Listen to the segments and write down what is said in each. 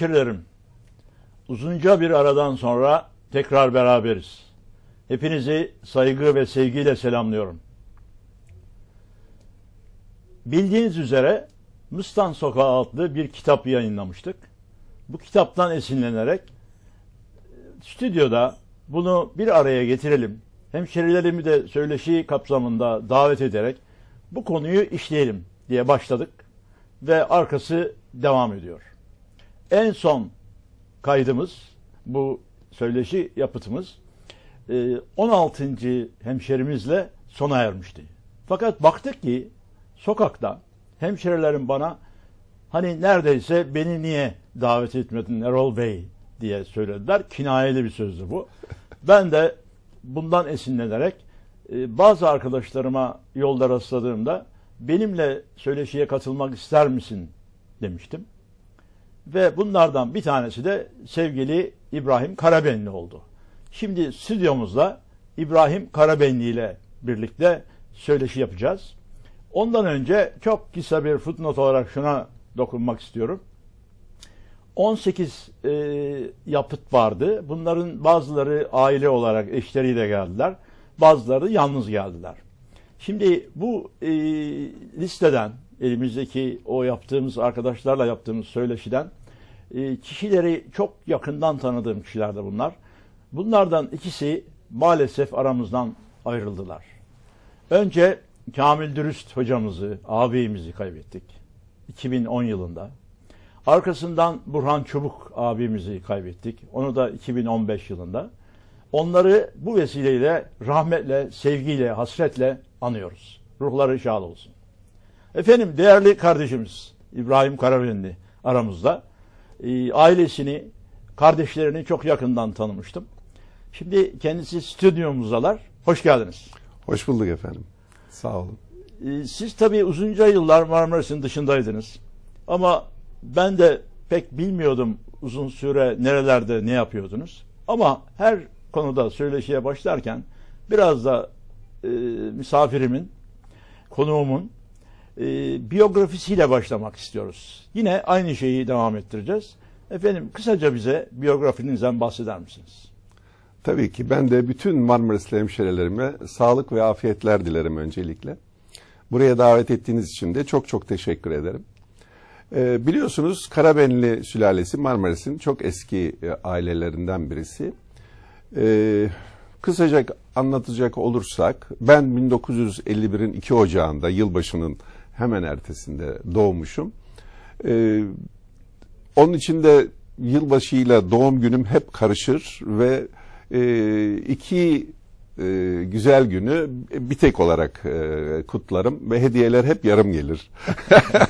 hemşerilerim, uzunca bir aradan sonra tekrar beraberiz. Hepinizi saygı ve sevgiyle selamlıyorum. Bildiğiniz üzere Mıstan Sokağı adlı bir kitap yayınlamıştık. Bu kitaptan esinlenerek e, stüdyoda bunu bir araya getirelim. Hemşerilerimi de söyleşi kapsamında davet ederek bu konuyu işleyelim diye başladık ve arkası devam ediyor en son kaydımız, bu söyleşi yapıtımız 16. E, hemşerimizle sona ermişti. Fakat baktık ki sokakta hemşerilerim bana hani neredeyse beni niye davet etmedin Erol Bey diye söylediler. Kinayeli bir sözdü bu. Ben de bundan esinlenerek e, bazı arkadaşlarıma yolda rastladığımda benimle söyleşiye katılmak ister misin demiştim. Ve bunlardan bir tanesi de sevgili İbrahim Karabenli oldu. Şimdi stüdyomuzda İbrahim Karabenli ile birlikte söyleşi yapacağız. Ondan önce çok kısa bir footnot olarak şuna dokunmak istiyorum. 18 e, yapıt vardı. Bunların bazıları aile olarak eşleriyle geldiler. Bazıları yalnız geldiler. Şimdi bu e, listeden elimizdeki o yaptığımız arkadaşlarla yaptığımız söyleşiden e, kişileri çok yakından tanıdığım kişiler de bunlar. Bunlardan ikisi maalesef aramızdan ayrıldılar. Önce Kamil Dürüst hocamızı, abimizi kaybettik 2010 yılında. Arkasından Burhan Çubuk abimizi kaybettik. Onu da 2015 yılında. Onları bu vesileyle rahmetle, sevgiyle, hasretle anıyoruz. Ruhları şad olsun. Efendim değerli kardeşimiz İbrahim Karavendi aramızda e, ailesini, kardeşlerini çok yakından tanımıştım. Şimdi kendisi stüdyomuzdalar. Hoş geldiniz. Hoş bulduk efendim. Sağ olun. E, siz tabii uzunca yıllar Marmaris'in dışındaydınız. Ama ben de pek bilmiyordum uzun süre nerelerde ne yapıyordunuz. Ama her konuda söyleşiye başlarken biraz da e, misafirimin, konuğumun e, biyografisiyle başlamak istiyoruz. Yine aynı şeyi devam ettireceğiz. Efendim kısaca bize biyografinizden bahseder misiniz? Tabii ki ben de bütün Marmaris'li hemşerilerime sağlık ve afiyetler dilerim öncelikle. Buraya davet ettiğiniz için de çok çok teşekkür ederim. Ee, biliyorsunuz Karabenli sülalesi Marmaris'in çok eski e, ailelerinden birisi. Ee, kısaca anlatacak olursak ben 1951'in 2 Ocağı'nda yılbaşının hemen ertesinde doğmuşum. Ee, onun için de yılbaşıyla doğum günüm hep karışır ve e, iki e, güzel günü bir tek olarak e, kutlarım ve hediyeler hep yarım gelir.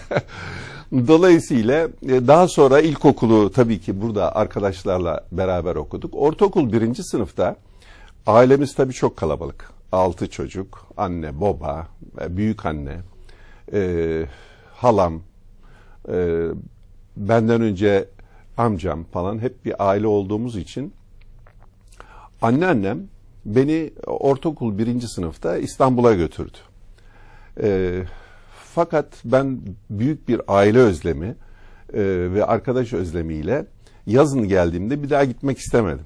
Dolayısıyla e, daha sonra ilkokulu tabii ki burada arkadaşlarla beraber okuduk. Ortaokul birinci sınıfta ailemiz tabii çok kalabalık. Altı çocuk, anne, baba, büyük anne, e, halam, e, benden önce amcam falan hep bir aile olduğumuz için anneannem beni ortaokul birinci sınıfta İstanbul'a götürdü. E, fakat ben büyük bir aile özlemi e, ve arkadaş özlemiyle yazın geldiğimde bir daha gitmek istemedim.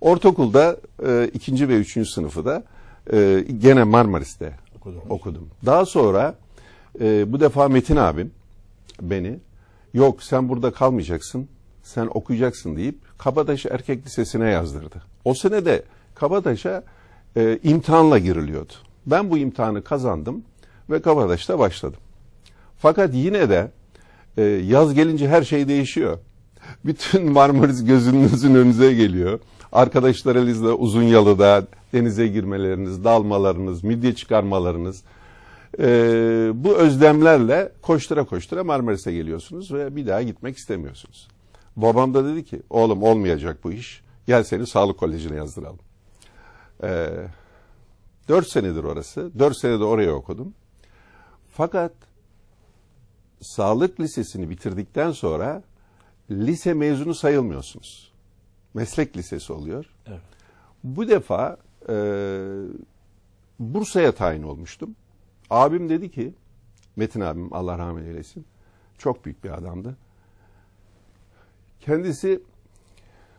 Ortaokulda e, ikinci ve üçüncü sınıfı da e, gene Marmaris'te okudum. okudum. Daha sonra e, bu defa Metin abim beni yok sen burada kalmayacaksın sen okuyacaksın deyip Kabataş Erkek Lisesi'ne yazdırdı. O sene de Kabataş'a e, imtihanla giriliyordu. Ben bu imtihanı kazandım ve Kabataş'ta başladım. Fakat yine de e, yaz gelince her şey değişiyor. Bütün Marmaris gözünüzün önünüze geliyor. Arkadaşlarınızla uzun yalıda denize girmeleriniz, dalmalarınız, midye çıkarmalarınız, e, bu özlemlerle koştura koştura Marmaris'e geliyorsunuz ve bir daha gitmek istemiyorsunuz. Babam da dedi ki oğlum olmayacak bu iş. Gel seni sağlık kolejine yazdıralım. E, ee, 4 senedir orası. 4 senede oraya okudum. Fakat sağlık lisesini bitirdikten sonra lise mezunu sayılmıyorsunuz. Meslek lisesi oluyor. Evet. Bu defa e, Bursa'ya tayin olmuştum. Abim dedi ki, Metin abim Allah rahmet eylesin. Çok büyük bir adamdı. Kendisi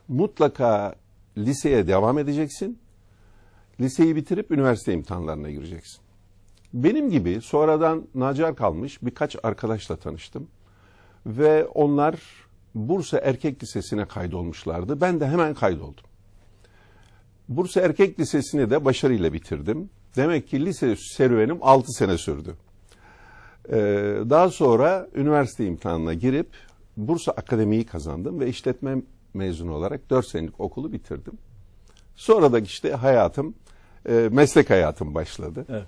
mutlaka liseye devam edeceksin. Liseyi bitirip üniversite imtihanlarına gireceksin. Benim gibi sonradan nacar kalmış birkaç arkadaşla tanıştım. Ve onlar Bursa Erkek Lisesi'ne kaydolmuşlardı. Ben de hemen kaydoldum. Bursa Erkek Lisesi'ni de başarıyla bitirdim. Demek ki lise serüvenim 6 sene sürdü. Ee, daha sonra üniversite imtihanına girip Bursa Akademi'yi kazandım ve işletme mezunu olarak 4 senelik okulu bitirdim. Sonra da işte hayatım, e, meslek hayatım başladı. Evet.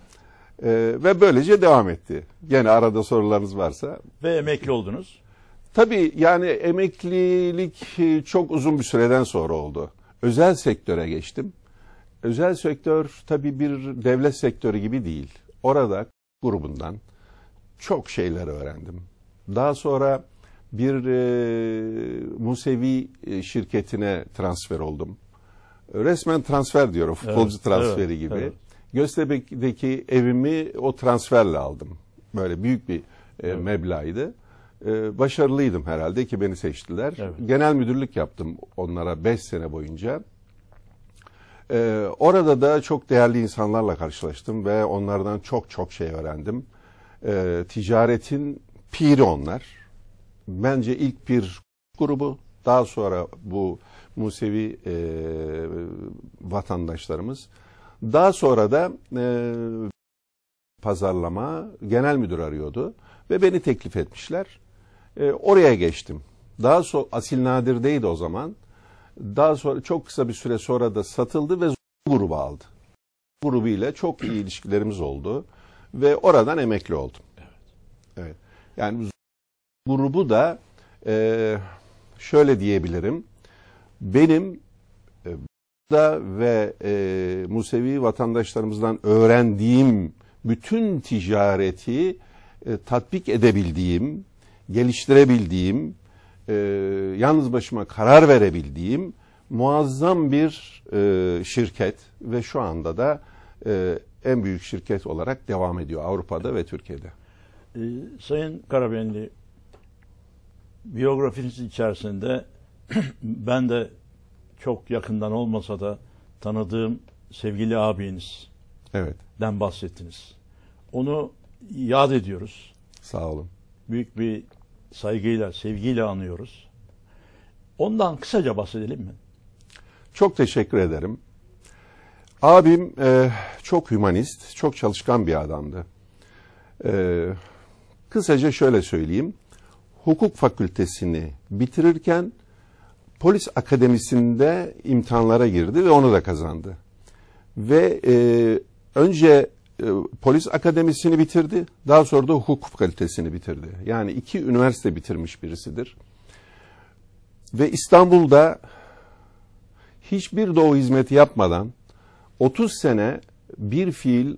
E, ve böylece devam etti. Gene arada sorularınız varsa. Ve emekli oldunuz. Tabii yani emeklilik e, çok uzun bir süreden sonra oldu. Özel sektöre geçtim. Özel sektör tabii bir devlet sektörü gibi değil. Orada grubundan çok şeyler öğrendim. Daha sonra bir e, Musevi e, şirketine transfer oldum. Resmen transfer diyorum, futbolcu evet, transferi evet, gibi. Evet. Göztepe'deki evimi o transferle aldım. Böyle büyük bir e, evet. meblağydı. E, başarılıydım herhalde ki beni seçtiler. Evet. Genel müdürlük yaptım onlara 5 sene boyunca. Ee, orada da çok değerli insanlarla karşılaştım ve onlardan çok çok şey öğrendim. Ee, ticaretin piri onlar. Bence ilk bir grubu daha sonra bu Musevi e, vatandaşlarımız. Daha sonra da e, pazarlama genel müdür arıyordu ve beni teklif etmişler. E, oraya geçtim. Daha sonra Asil Nadir'deydi o zaman. Daha sonra çok kısa bir süre sonra da satıldı ve grubu aldı. Grubu ile çok iyi ilişkilerimiz oldu ve oradan emekli oldum. Evet. evet. Yani grubu da e, şöyle diyebilirim. Benim e, da ve e, Musevi vatandaşlarımızdan öğrendiğim bütün ticareti e, tatbik edebildiğim, geliştirebildiğim e, yalnız başıma karar verebildiğim muazzam bir e, şirket ve şu anda da e, en büyük şirket olarak devam ediyor Avrupa'da ve Türkiye'de. E, Sayın Karabendi, biyografiniz içerisinde ben de çok yakından olmasa da tanıdığım sevgili abiniz evet. den bahsettiniz. Onu yad ediyoruz. Sağ olun. Büyük bir saygıyla, sevgiyle anıyoruz. Ondan kısaca bahsedelim mi? Çok teşekkür ederim. Abim e, çok hümanist, çok çalışkan bir adamdı. E, kısaca şöyle söyleyeyim. Hukuk fakültesini bitirirken polis akademisinde imtihanlara girdi ve onu da kazandı. Ve e, önce e, polis akademisini bitirdi. Daha sonra da hukuk fakültesini bitirdi. Yani iki üniversite bitirmiş birisidir. Ve İstanbul'da hiçbir doğu hizmeti yapmadan 30 sene bir fiil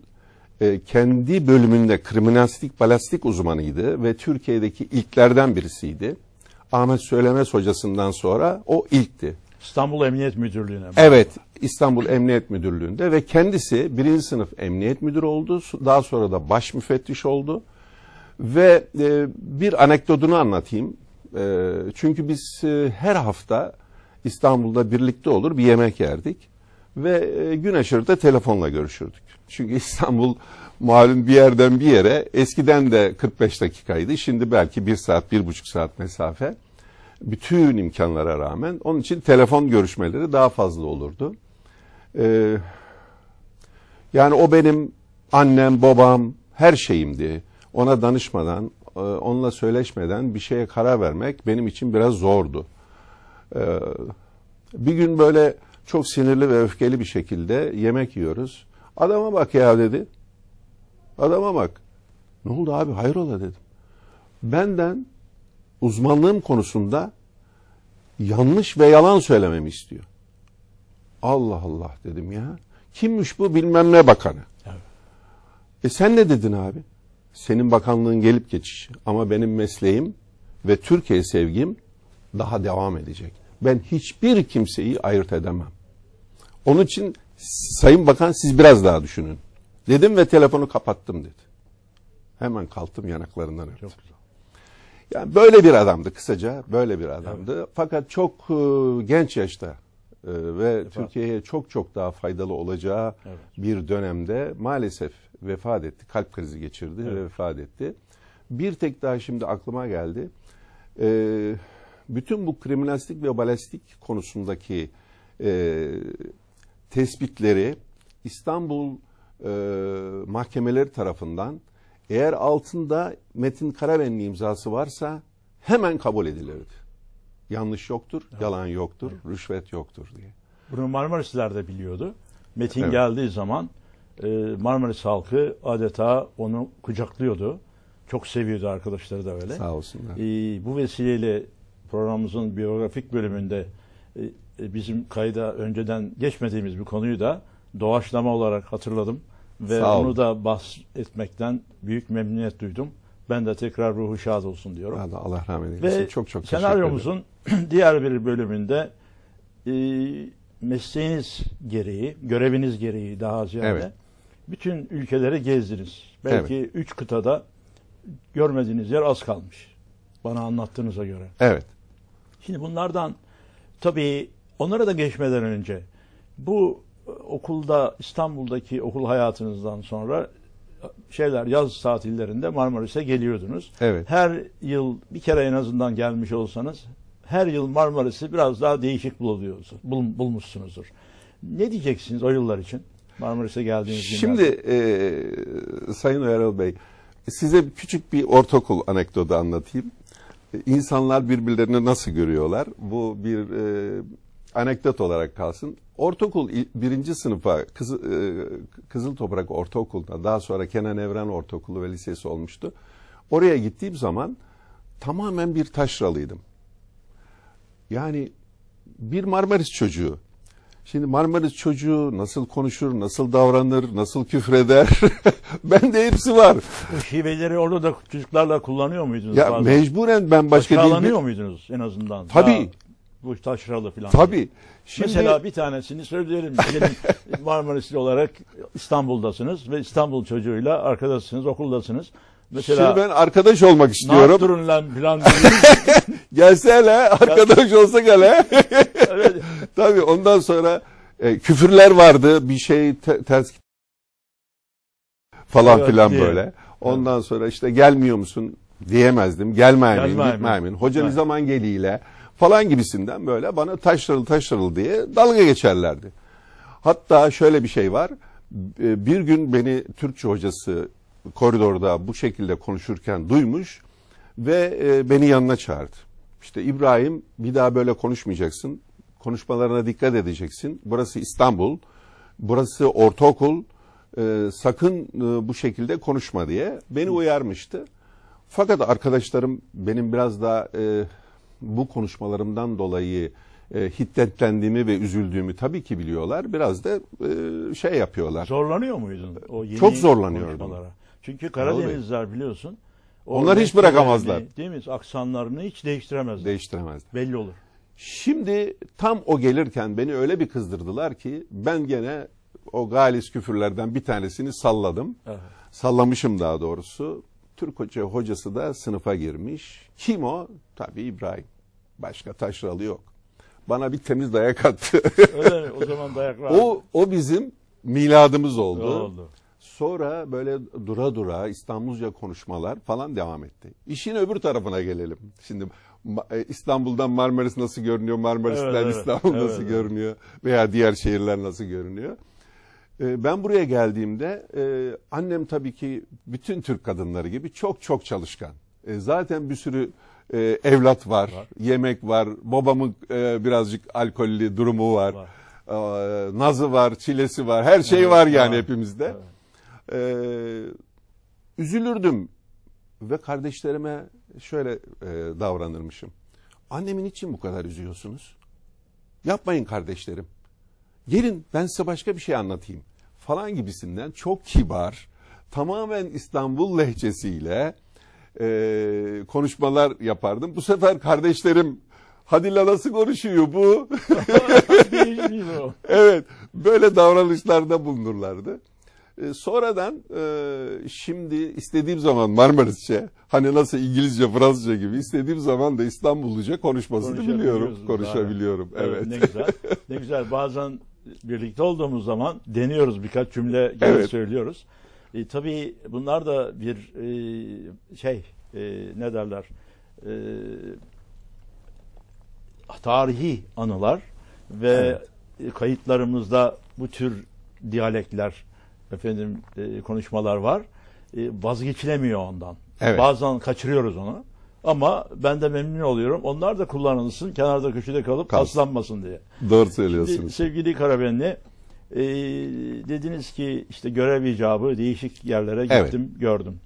e, kendi bölümünde kriminalistik balastik uzmanıydı ve Türkiye'deki ilklerden birisiydi. Ahmet Söylemez hocasından sonra o ilkti. İstanbul Emniyet Müdürlüğü'ne. Evet, İstanbul Emniyet Müdürlüğü'nde ve kendisi birinci sınıf emniyet müdürü oldu. Daha sonra da baş müfettiş oldu. Ve e, bir anekdotunu anlatayım. E, çünkü biz e, her hafta İstanbul'da birlikte olur bir yemek yerdik. Ve e, gün aşırıda telefonla görüşürdük. Çünkü İstanbul malum bir yerden bir yere eskiden de 45 dakikaydı. Şimdi belki bir saat, bir buçuk saat mesafe bütün imkanlara rağmen. Onun için telefon görüşmeleri daha fazla olurdu. Ee, yani o benim annem, babam, her şeyimdi. Ona danışmadan, e, onunla söyleşmeden bir şeye karar vermek benim için biraz zordu. Ee, bir gün böyle çok sinirli ve öfkeli bir şekilde yemek yiyoruz. Adama bak ya dedi. Adama bak. Ne oldu abi hayrola dedim. Benden uzmanlığım konusunda yanlış ve yalan söylememi istiyor. Allah Allah dedim ya. Kimmiş bu bilmem ne bakanı? Evet. E sen ne dedin abi? Senin bakanlığın gelip geçişi ama benim mesleğim ve Türkiye sevgim daha devam edecek. Ben hiçbir kimseyi ayırt edemem. Onun için Sayın Bakan siz biraz daha düşünün. Dedim ve telefonu kapattım dedi. Hemen kalktım yanaklarından Çok güzel. Yani böyle bir adamdı kısaca, böyle bir adamdı. Evet. Fakat çok e, genç yaşta ee, ve Türkiye'ye çok çok daha faydalı olacağı evet. bir dönemde maalesef vefat etti. Kalp krizi geçirdi evet. ve vefat etti. Bir tek daha şimdi aklıma geldi. Ee, bütün bu kriminalistik ve balistik konusundaki e, tespitleri İstanbul e, mahkemeleri tarafından eğer altında Metin Karabenli imzası varsa hemen kabul edilirdi yanlış yoktur, evet. yalan yoktur, evet. rüşvet yoktur diye. Bunu Marmarisler de biliyordu. Metin evet. geldiği zaman e, Marmaris halkı adeta onu kucaklıyordu. Çok seviyordu arkadaşları da öyle. Sağ olsunlar. E, bu vesileyle programımızın biyografik bölümünde e, e bizim kayda önceden geçmediğimiz bir konuyu da doğaçlama olarak hatırladım ve onu da bahsetmekten büyük memnuniyet duydum. Ben de tekrar ruhu şad olsun diyorum. Allah, Allah rahmet eylesin. Ve çok çok teşekkür senaryomuzun diğer bir bölümünde e, mesleğiniz gereği, göreviniz gereği daha ziyade evet. bütün ülkeleri gezdiniz. Belki evet. üç kıtada görmediğiniz yer az kalmış. Bana anlattığınıza göre. Evet. Şimdi bunlardan tabii onlara da geçmeden önce bu e, okulda İstanbul'daki okul hayatınızdan sonra şeyler yaz tatillerinde Marmaris'e geliyordunuz. Evet. Her yıl bir kere en azından gelmiş olsanız her yıl Marmaris'i biraz daha değişik buluyorsunuz, bul, bulmuşsunuzdur. Ne diyeceksiniz o yıllar için Marmaris'e geldiğiniz Şimdi, günlerde? Şimdi e, Sayın Uyaral Bey size küçük bir ortaokul anekdotu anlatayım. E, insanlar birbirlerini nasıl görüyorlar? Bu bir e, anekdot olarak kalsın. Ortaokul birinci sınıfa Kızıl, e, Kızıl Toprak Ortaokulu'na daha sonra Kenan Evren Ortaokulu ve Lisesi olmuştu. Oraya gittiğim zaman tamamen bir taşralıydım. Yani bir Marmaris çocuğu. Şimdi Marmaris çocuğu nasıl konuşur, nasıl davranır, nasıl küfreder? ben de hepsi var. Şiveleri orada da çocuklarla kullanıyor muydunuz? Ya bazen? mecburen ben başka dil... Başkalanıyor muydunuz en azından? Tabii bu taşralı falan. Tabii. Şimdi... Mesela bir tanesini söyleyelim. Marmarisli olarak İstanbul'dasınız ve İstanbul çocuğuyla arkadaşsınız, okuldasınız. Mesela Şimdi ben arkadaş olmak istiyorum. Ne durun lan falan Gelse hele arkadaş olsak hele. evet. Tabii ondan sonra e, küfürler vardı. Bir şey te ters falan evet, filan böyle. Ondan evet. sonra işte gelmiyor musun diyemezdim. Gelmeyeyim, gitmeyemin. Hocanın ne zaman geliyle falan gibisinden böyle bana taşırıl taşırıl diye dalga geçerlerdi. Hatta şöyle bir şey var. Ee, bir gün beni Türkçe hocası koridorda bu şekilde konuşurken duymuş ve e, beni yanına çağırdı. İşte İbrahim bir daha böyle konuşmayacaksın. Konuşmalarına dikkat edeceksin. Burası İstanbul. Burası ortaokul. Ee, sakın e, bu şekilde konuşma diye beni uyarmıştı. Fakat arkadaşlarım benim biraz daha e, bu konuşmalarımdan dolayı e, hiddetlendiğimi ve üzüldüğümü tabii ki biliyorlar. Biraz da e, şey yapıyorlar. Zorlanıyor muydun o yeni Çok zorlanıyordum. Çünkü Karadenizler biliyorsun. Onlar hiç bırakamazlar. Değil mi? Aksanlarını hiç değiştiremezler. Değiştiremezler. Belli olur. Şimdi tam o gelirken beni öyle bir kızdırdılar ki ben gene o galis küfürlerden bir tanesini salladım. Evet. Sallamışım daha doğrusu. Türk hoca hocası da sınıfa girmiş. Kim o? Tabii İbrahim. Başka taşralı yok. Bana bir temiz dayak attı. Öyle mi? O zaman dayak O, o bizim miladımız oldu. oldu. Sonra böyle dura dura İstanbulca konuşmalar falan devam etti. İşin öbür tarafına gelelim. Şimdi e, İstanbul'dan Marmaris nasıl görünüyor, Marmaris'ten evet. İstanbul evet, nasıl evet. görünüyor veya diğer şehirler nasıl görünüyor. E, ben buraya geldiğimde e, annem tabii ki bütün Türk kadınları gibi çok çok çalışkan. Zaten bir sürü e, evlat var, var, yemek var, babamın e, birazcık alkollü durumu var, var. E, nazı var, çilesi var, her şey evet, var yani evet. hepimizde. Evet. E, üzülürdüm ve kardeşlerime şöyle e, davranırmışım. Annemin için bu kadar üzüyorsunuz. Yapmayın kardeşlerim. Gelin ben size başka bir şey anlatayım falan gibisinden çok kibar, tamamen İstanbul lehçesiyle e, konuşmalar yapardım. Bu sefer kardeşlerim hadi nasıl konuşuyor bu? evet böyle davranışlarda bulunurlardı. E, sonradan e, şimdi istediğim zaman Marmarisçe hani nasıl İngilizce Fransızca gibi istediğim zaman da İstanbulluca konuşmasını biliyorum konuşabiliyorum. Evet. evet. Ne güzel ne güzel bazen birlikte olduğumuz zaman deniyoruz birkaç cümle evet. söylüyoruz. E, tabii bunlar da bir e, şey e, ne derler e, tarihi anılar ve evet. E, kayıtlarımızda bu tür diyalekler efendim e, konuşmalar var. E, vazgeçilemiyor ondan. Evet. Bazen kaçırıyoruz onu. Ama ben de memnun oluyorum. Onlar da kullanılsın, kenarda köşede kalıp Kal. aslanmasın diye. Doğru söylüyorsunuz. Şimdi, sevgili Karabenli, e, dediniz ki işte görev icabı değişik yerlere gittim evet. gördüm.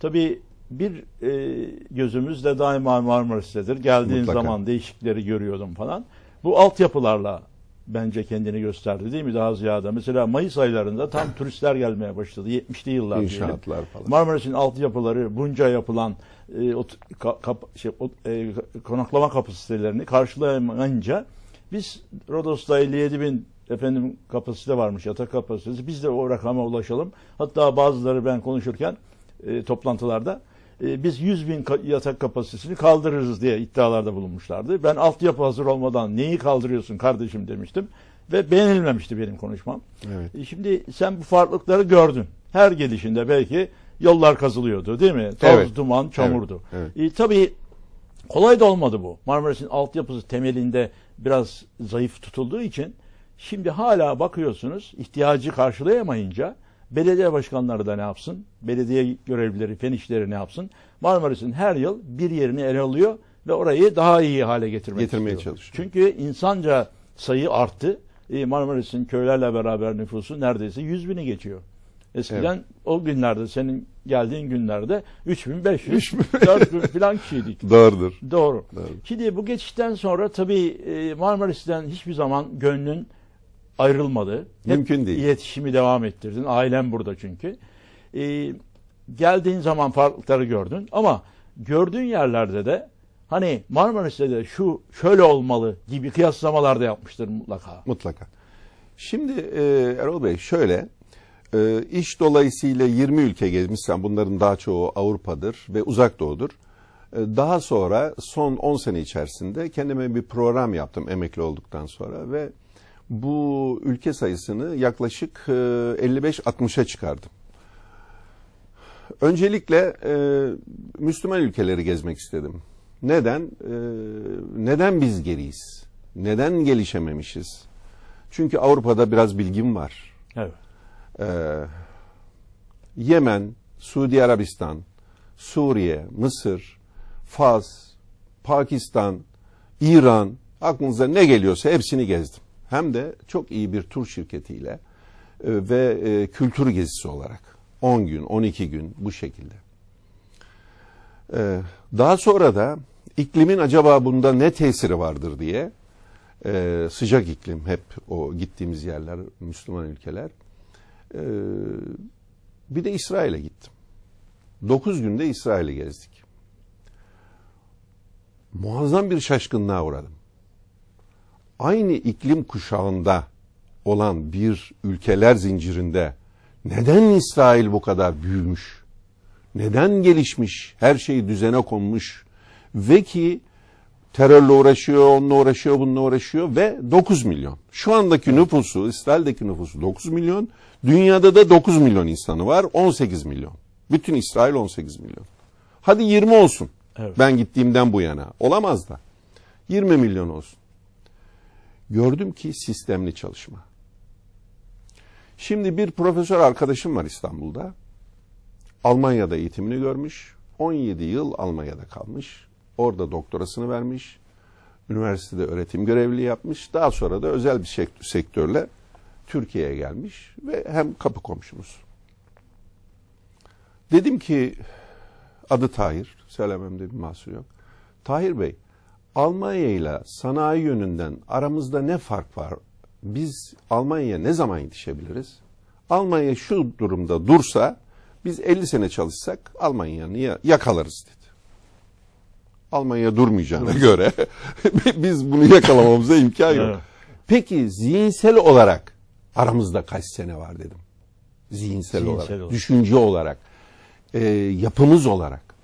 Tabii bir e, gözümüz de daima Marmaris'tedir. Geldiğin Mutlaka. zaman değişikleri görüyordum falan. Bu altyapılarla bence kendini gösterdi değil mi daha ziyade? Mesela Mayıs aylarında tam turistler gelmeye başladı. 70'li yıllar İnşaatlar diyelim. falan. Marmaris'in altyapıları bunca yapılan e, o, ka, kap, şey, o, e, konaklama kapasitelerini karşılayamayınca biz Rodos'ta 57 bin efendim kapasite varmış, yatak kapasitesi. Biz de o rakama ulaşalım. Hatta bazıları ben konuşurken e, toplantılarda e, biz 100 bin ka yatak kapasitesini kaldırırız diye iddialarda bulunmuşlardı. Ben altyapı hazır olmadan neyi kaldırıyorsun kardeşim demiştim ve beğenilmemişti benim konuşmam. Evet. E, şimdi sen bu farklılıkları gördün. Her gelişinde belki yollar kazılıyordu değil mi? Toz, evet. duman, çamurdu. Evet. Evet. E, tabii kolay da olmadı bu. Marmaris'in altyapısı temelinde biraz zayıf tutulduğu için Şimdi hala bakıyorsunuz ihtiyacı karşılayamayınca belediye başkanları da ne yapsın? Belediye görevlileri, fen işleri ne yapsın? Marmaris'in her yıl bir yerini ele alıyor ve orayı daha iyi hale getirmek getirmeye istiyor. çalışıyor. Çünkü insanca sayı arttı. E, Marmaris'in köylerle beraber nüfusu neredeyse 100 bini geçiyor. Eskiden evet. o günlerde senin geldiğin günlerde 3500, 3000. 4000 falan kişiydik. Doğrudur. Doğru. Doğru. Şimdi bu geçişten sonra tabii e, Marmaris'ten hiçbir zaman gönlün ayrılmadı. Mümkün Hep değil. İletişimi devam ettirdin. Ailen burada çünkü. Ee, geldiğin zaman farklılıkları gördün ama gördüğün yerlerde de hani Marmaris'te de şu şöyle olmalı gibi kıyaslamalar da yapmıştır mutlaka. Mutlaka. Şimdi e, Erol Bey şöyle e, iş dolayısıyla 20 ülke gezmişsen bunların daha çoğu Avrupa'dır ve uzak doğudur. E, daha sonra son 10 sene içerisinde kendime bir program yaptım emekli olduktan sonra ve bu ülke sayısını yaklaşık 55-60'a e, çıkardım. Öncelikle e, Müslüman ülkeleri gezmek istedim. Neden? E, neden biz geriyiz? Neden gelişememişiz? Çünkü Avrupa'da biraz bilgim var. Evet. E, Yemen, Suudi Arabistan, Suriye, Mısır, Fas, Pakistan, İran, aklınıza ne geliyorsa hepsini gezdim hem de çok iyi bir tur şirketiyle e, ve e, kültür gezisi olarak 10 gün, 12 gün bu şekilde. E, daha sonra da iklimin acaba bunda ne tesiri vardır diye sıcak iklim hep o gittiğimiz yerler Müslüman ülkeler. Bir de İsrail'e gittim. 9 günde İsrail'i gezdik. Muazzam bir şaşkınlığa uğradım aynı iklim kuşağında olan bir ülkeler zincirinde neden İsrail bu kadar büyümüş? Neden gelişmiş? Her şey düzene konmuş ve ki terörle uğraşıyor, onunla uğraşıyor, bununla uğraşıyor ve 9 milyon. Şu andaki nüfusu, İsrail'deki nüfusu 9 milyon. Dünyada da 9 milyon insanı var, 18 milyon. Bütün İsrail 18 milyon. Hadi 20 olsun. Evet. Ben gittiğimden bu yana. Olamaz da. 20 milyon olsun. Gördüm ki sistemli çalışma. Şimdi bir profesör arkadaşım var İstanbul'da. Almanya'da eğitimini görmüş. 17 yıl Almanya'da kalmış. Orada doktorasını vermiş. Üniversitede öğretim görevliliği yapmış. Daha sonra da özel bir sektörle Türkiye'ye gelmiş ve hem kapı komşumuz. Dedim ki adı Tahir. Söylememde bir mahsur yok. Tahir Bey Almanya ile sanayi yönünden aramızda ne fark var? Biz Almanya'ya ne zaman yetişebiliriz? Almanya şu durumda dursa biz 50 sene çalışsak Almanya'nı yakalarız dedi. Almanya durmayacağına göre biz bunu yakalamamıza imkan yok. Peki zihinsel olarak aramızda kaç sene var dedim. Zihinsel, zihinsel olarak, olarak, düşünce olarak, e, yapımız olarak.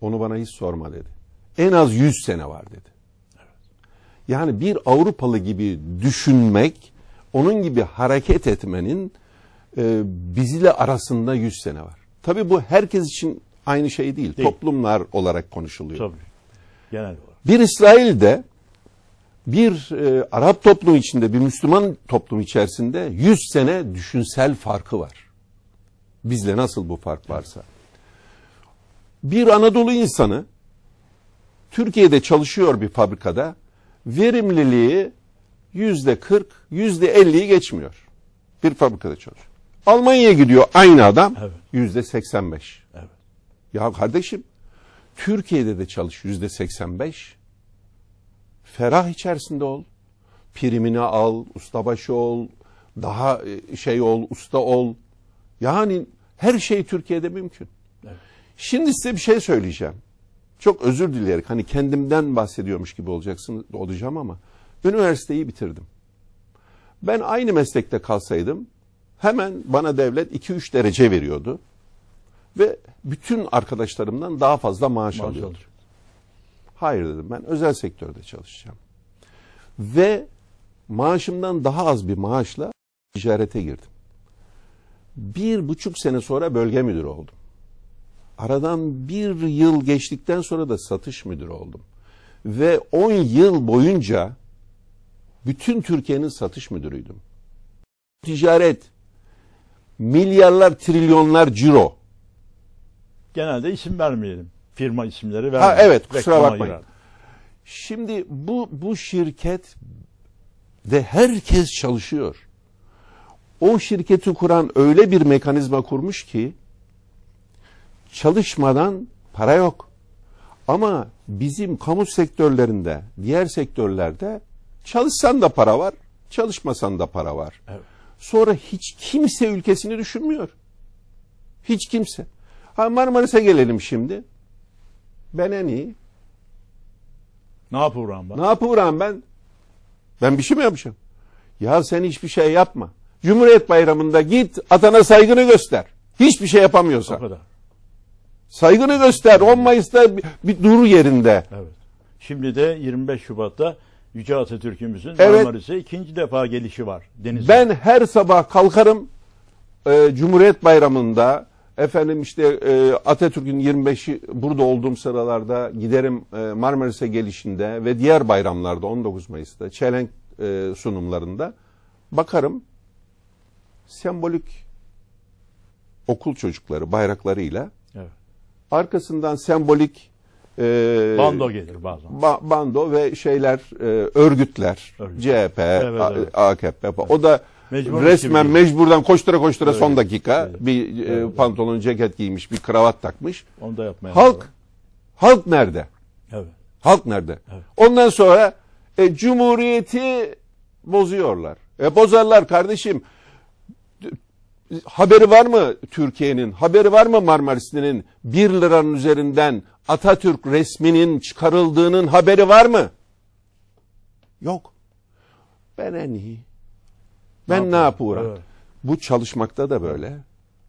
Onu bana hiç sorma dedi en az 100 sene var dedi. Yani bir Avrupalı gibi düşünmek, onun gibi hareket etmenin e, bizle arasında 100 sene var. Tabi bu herkes için aynı şey değil. değil. Toplumlar olarak konuşuluyor. Tabii. Genel olarak. Bir İsrail'de bir e, Arap toplum içinde, bir Müslüman toplum içerisinde 100 sene düşünsel farkı var. Bizle nasıl bu fark varsa. Bir Anadolu insanı Türkiye'de çalışıyor bir fabrikada verimliliği yüzde 40, yüzde 50'yi geçmiyor. Bir fabrikada çalışıyor. Almanya'ya gidiyor aynı adam yüzde evet. 85. Evet. Ya kardeşim Türkiye'de de çalış yüzde 85. Ferah içerisinde ol. Primini al, ustabaşı ol, daha e, şey ol, usta ol. Yani her şey Türkiye'de mümkün. Evet. Şimdi size bir şey söyleyeceğim çok özür dileyerek hani kendimden bahsediyormuş gibi olacaksın olacağım ama üniversiteyi bitirdim. Ben aynı meslekte kalsaydım hemen bana devlet 2-3 derece veriyordu. Ve bütün arkadaşlarımdan daha fazla maaş, maaş alıyordu. Alır. Hayır dedim ben özel sektörde çalışacağım. Ve maaşımdan daha az bir maaşla ticarete girdim. Bir buçuk sene sonra bölge müdürü oldum. Aradan bir yıl geçtikten sonra da satış müdürü oldum. Ve 10 yıl boyunca bütün Türkiye'nin satış müdürüydüm. Ticaret, milyarlar, trilyonlar ciro. Genelde isim vermeyelim. Firma isimleri vermeyelim. Ha, evet kusura bakmayın. Girer. Şimdi bu, bu şirket de herkes çalışıyor. O şirketi kuran öyle bir mekanizma kurmuş ki Çalışmadan para yok. Ama bizim kamu sektörlerinde, diğer sektörlerde çalışsan da para var, çalışmasan da para var. Evet. Sonra hiç kimse ülkesini düşünmüyor. Hiç kimse. Ha Marmaris'e gelelim şimdi. Ben en iyi. Ne yapıyorum ben? Ne yapıyorum ben? Ben bir şey mi yapacağım? Ya sen hiçbir şey yapma. Cumhuriyet Bayramı'nda git atana saygını göster. Hiçbir şey yapamıyorsan. O kadar. Saygını göster. 10 Mayıs'ta bir, bir dur yerinde. Evet. Şimdi de 25 Şubat'ta Yüce Atatürk'ümüzün evet. Marmaris'e ikinci defa gelişi var denize. Ben her sabah kalkarım e, Cumhuriyet Bayramı'nda efendim işte e, Atatürk'ün 25'i burada olduğum sıralarda giderim e, Marmaris'e gelişinde ve diğer bayramlarda 19 Mayıs'ta çelenk e, sunumlarında bakarım sembolik okul çocukları bayraklarıyla Arkasından sembolik e, bando gelir bazen. Ba, bando ve şeyler e, örgütler. Örgüt. CHP, evet, evet. AKP. Evet. O da Mecbur resmen gibi. Şey. mecburdan koştura koştura evet. son dakika evet. bir e, evet. E, pantolon, ceket giymiş, bir kravat takmış. Onu da yapmaya. Halk var. halk nerede? Evet. Halk nerede? Evet. Ondan sonra e, cumhuriyeti bozuyorlar. E bozarlar kardeşim haberi var mı Türkiye'nin, haberi var mı Marmaris'inin 1 liranın üzerinden Atatürk resminin çıkarıldığının haberi var mı? Yok. Ben en iyi. Ben ne, ne yapıyorum? Evet. Bu çalışmakta da böyle.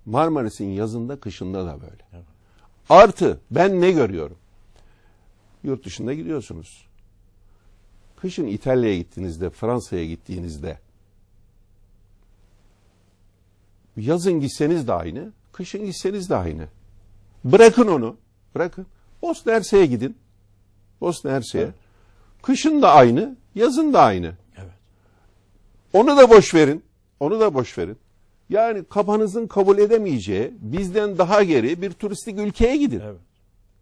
Marmaris'in yazında, kışında da böyle. Artı ben ne görüyorum? Yurt dışında gidiyorsunuz. Kışın İtalya'ya gittiğinizde, Fransa'ya gittiğinizde Yazın gitseniz de aynı, kışın gitseniz de aynı. Bırakın onu, bırakın. Bosna Hersek'e gidin. Bosna Hersek'e. Evet. Kışın da aynı, yazın da aynı. Evet. Onu da boş verin. Onu da boş verin. Yani kafanızın kabul edemeyeceği bizden daha geri bir turistik ülkeye gidin. Evet.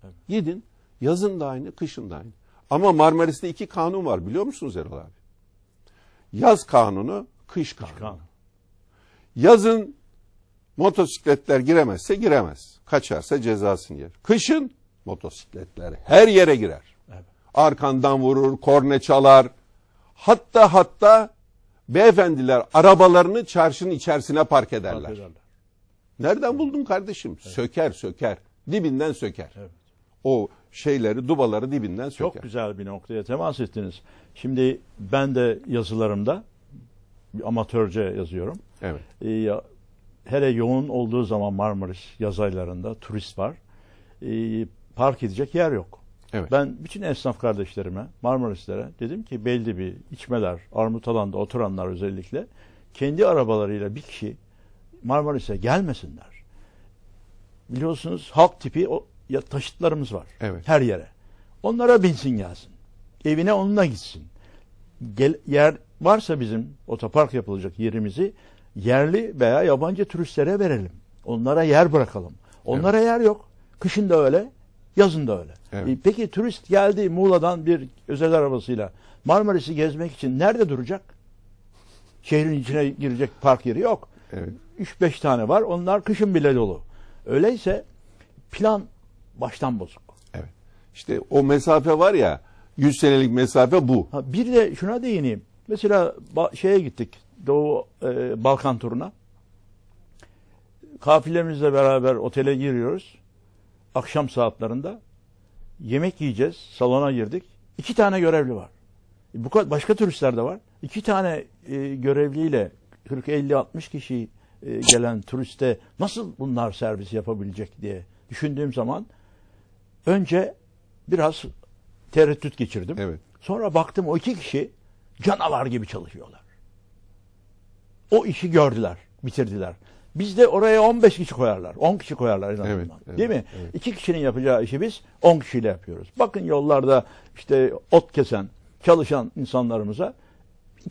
Evet. Gidin. Yazın da aynı, kışın da aynı. Ama Marmaris'te iki kanun var biliyor musunuz Erol abi? Yaz kanunu, kış kanunu. Kış kanunu. Yazın Motosikletler giremezse giremez. Kaçarsa cezasını yer. Kışın motosikletler her yere girer. Arkandan vurur, korne çalar. Hatta hatta beyefendiler arabalarını çarşının içerisine park ederler. Nereden buldun kardeşim? Söker söker. Dibinden söker. O şeyleri, dubaları dibinden söker. Çok güzel bir noktaya temas ettiniz. Şimdi ben de yazılarımda amatörce yazıyorum. Evet. Ee, hele yoğun olduğu zaman Marmaris yaz aylarında turist var. E, park edecek yer yok. Evet. Ben bütün esnaf kardeşlerime, Marmarislere dedim ki belli bir içmeler, armut alanda oturanlar özellikle kendi arabalarıyla bir kişi Marmaris'e gelmesinler. Biliyorsunuz halk tipi o, ya, taşıtlarımız var evet. her yere. Onlara binsin gelsin. Evine onunla gitsin. Gel, yer varsa bizim otopark yapılacak yerimizi yerli veya yabancı turistlere verelim. Onlara yer bırakalım. Onlara evet. yer yok. Kışın da öyle, yazın da öyle. Evet. E, peki turist geldi Muğla'dan bir özel arabasıyla Marmaris'i gezmek için nerede duracak? Şehrin içine girecek park yeri yok. Evet. 3-5 tane var. Onlar kışın bile dolu. Öyleyse plan baştan bozuk. Evet. İşte o mesafe var ya 100 senelik mesafe bu. Ha, bir de şuna değineyim. Mesela şeye gittik. Doğu e, Balkan turuna. Kafilemizle beraber otele giriyoruz. Akşam saatlerinde yemek yiyeceğiz. Salona girdik. İki tane görevli var. Bu başka turistler de var. İki tane e, görevliyle 40 50 60 kişi e, gelen turiste nasıl bunlar servis yapabilecek diye düşündüğüm zaman önce biraz tereddüt geçirdim. Evet. Sonra baktım o iki kişi canavar gibi çalışıyorlar o işi gördüler, bitirdiler. Bizde de oraya 15 kişi koyarlar. 10 kişi koyarlar en azından. Evet, evet, Değil mi? Evet. İki kişinin yapacağı işi biz 10 kişiyle yapıyoruz. Bakın yollarda işte ot kesen, çalışan insanlarımıza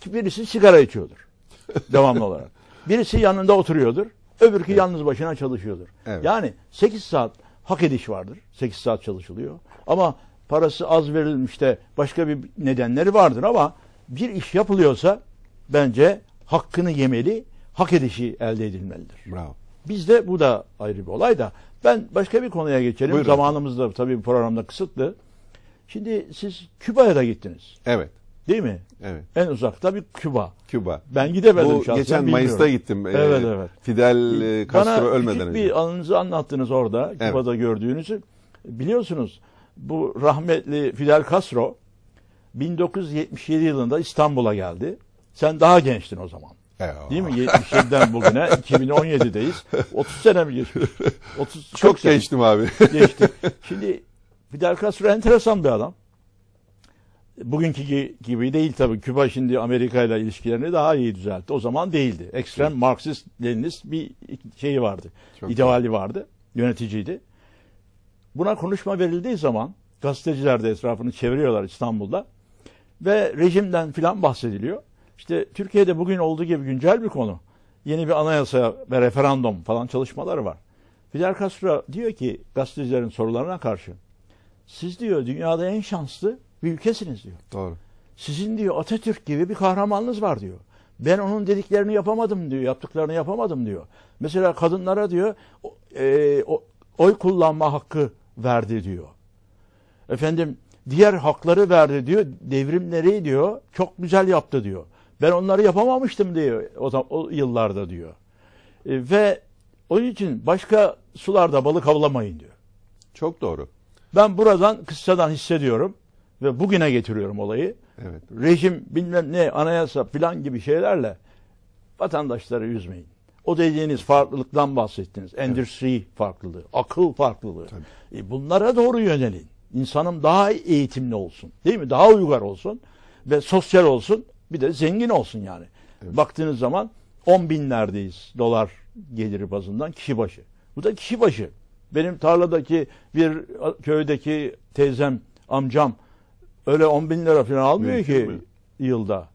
birisi sigara içiyordur. devamlı olarak. Birisi yanında oturuyordur. Öbürkü evet. yalnız başına çalışıyordur. Evet. Yani 8 saat hak ediş vardır. 8 saat çalışılıyor. Ama parası az verilmişte başka bir nedenleri vardır ama bir iş yapılıyorsa bence hakkını yemeli, hak edişi elde edilmelidir. Bravo. Bizde bu da ayrı bir olay da ben başka bir konuya geçelim. Buyurun. Zamanımız da tabii programda kısıtlı. Şimdi siz Küba'ya da gittiniz. Evet. Değil mi? Evet. En uzakta bir Küba. Küba. Ben gidemedim şahsen. Bu Geçen Mayıs'ta gittim. E, evet ee, evet. Fidel e, Castro Bana ölmeden önce. bir anınızı anlattınız orada. Evet. Küba'da gördüğünüzü. Biliyorsunuz bu rahmetli Fidel Castro 1977 yılında İstanbul'a geldi. Sen daha gençtin o zaman. Eyvallah. Değil mi? 70'den bugüne 2017'deyiz. 30 sene mi geçmiş? 30 çok, çok geçtim sene. abi. Geçtim. Şimdi Fidel Castro enteresan bir adam. Bugünkü gibi değil tabii. Küba şimdi Amerika ile ilişkilerini daha iyi düzeltti. O zaman değildi. Ekstrem evet. Marksist Leninist bir şeyi vardı. Çok ideali güzel. vardı. Yöneticiydi. Buna konuşma verildiği zaman gazeteciler de etrafını çeviriyorlar İstanbul'da ve rejimden filan bahsediliyor. İşte Türkiye'de bugün olduğu gibi güncel bir konu. Yeni bir anayasa ve referandum falan çalışmaları var. Fidel Castro diyor ki gazetecilerin sorularına karşı siz diyor dünyada en şanslı bir ülkesiniz diyor. Doğru. Sizin diyor Atatürk gibi bir kahramanınız var diyor. Ben onun dediklerini yapamadım diyor, yaptıklarını yapamadım diyor. Mesela kadınlara diyor e, oy kullanma hakkı verdi diyor. Efendim diğer hakları verdi diyor, devrimleri diyor, çok güzel yaptı diyor. Ben onları yapamamıştım diyor o, zaman, o yıllarda diyor. E, ve onun için başka sularda balık avlamayın diyor. Çok doğru. Ben buradan kıssadan hissediyorum ve bugüne getiriyorum olayı. Evet. Rejim bilmem ne anayasa filan gibi şeylerle vatandaşları üzmeyin. O dediğiniz farklılıktan bahsettiniz. Endüstri evet. farklılığı, akıl farklılığı. Tabii. E bunlara doğru yönelin. İnsanım daha eğitimli olsun. Değil mi? Daha uygar olsun ve sosyal olsun. Bir de zengin olsun yani. Evet. Baktığınız zaman on binlerdeyiz dolar geliri bazından kişi başı. Bu da kişi başı. Benim tarladaki bir köydeki teyzem, amcam öyle on bin lira falan almıyor Mümkün ki mi? yılda.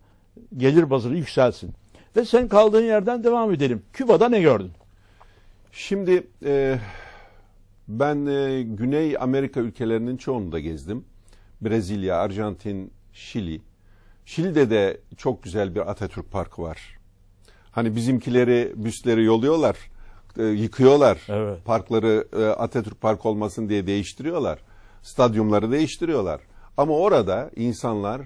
Gelir bazını yükselsin. Ve sen kaldığın yerden devam edelim. Küba'da ne gördün? Şimdi e, ben e, Güney Amerika ülkelerinin çoğunu da gezdim. Brezilya, Arjantin, Şili, Şilde'de çok güzel bir Atatürk Parkı var. Hani bizimkileri büsleri yoluyorlar, e, yıkıyorlar. Evet. Parkları e, Atatürk Park olmasın diye değiştiriyorlar. Stadyumları değiştiriyorlar. Ama orada insanlar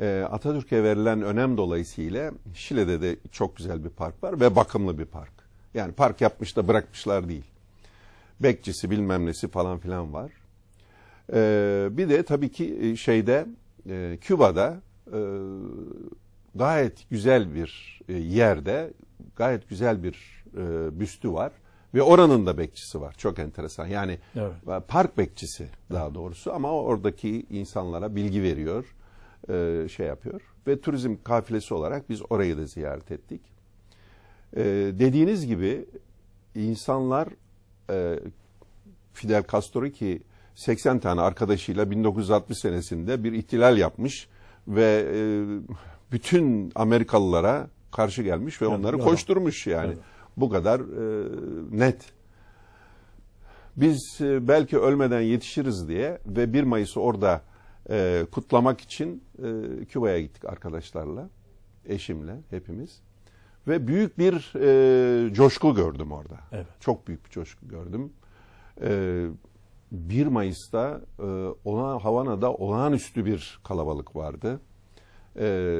e, Atatürk'e verilen önem dolayısıyla Şile'de de çok güzel bir park var ve bakımlı bir park. Yani park yapmış da bırakmışlar değil. Bekçisi bilmem nesi falan filan var. bir de tabii ki şeyde Küba'da ee, gayet güzel bir e, yerde gayet güzel bir e, büstü var ve oranın da bekçisi var. Çok enteresan. Yani evet. E, park bekçisi daha doğrusu ama oradaki insanlara bilgi veriyor, şey yapıyor. Ve turizm kafilesi olarak biz orayı da ziyaret ettik. Dediğiniz gibi insanlar Fidel Castro ki 80 tane arkadaşıyla 1960 senesinde bir ihtilal yapmış ve e, bütün Amerikalılara karşı gelmiş ve yani, onları koşturmuş yani. Evet. Bu kadar e, net. Biz e, belki ölmeden yetişiriz diye ve 1 Mayıs'ı orada kutlamak için Küba'ya gittik arkadaşlarla, eşimle hepimiz. Ve büyük bir e, coşku gördüm orada. Evet. Çok büyük bir coşku gördüm. E, 1 Mayıs'ta e, ona Havana'da olağanüstü bir kalabalık vardı. E,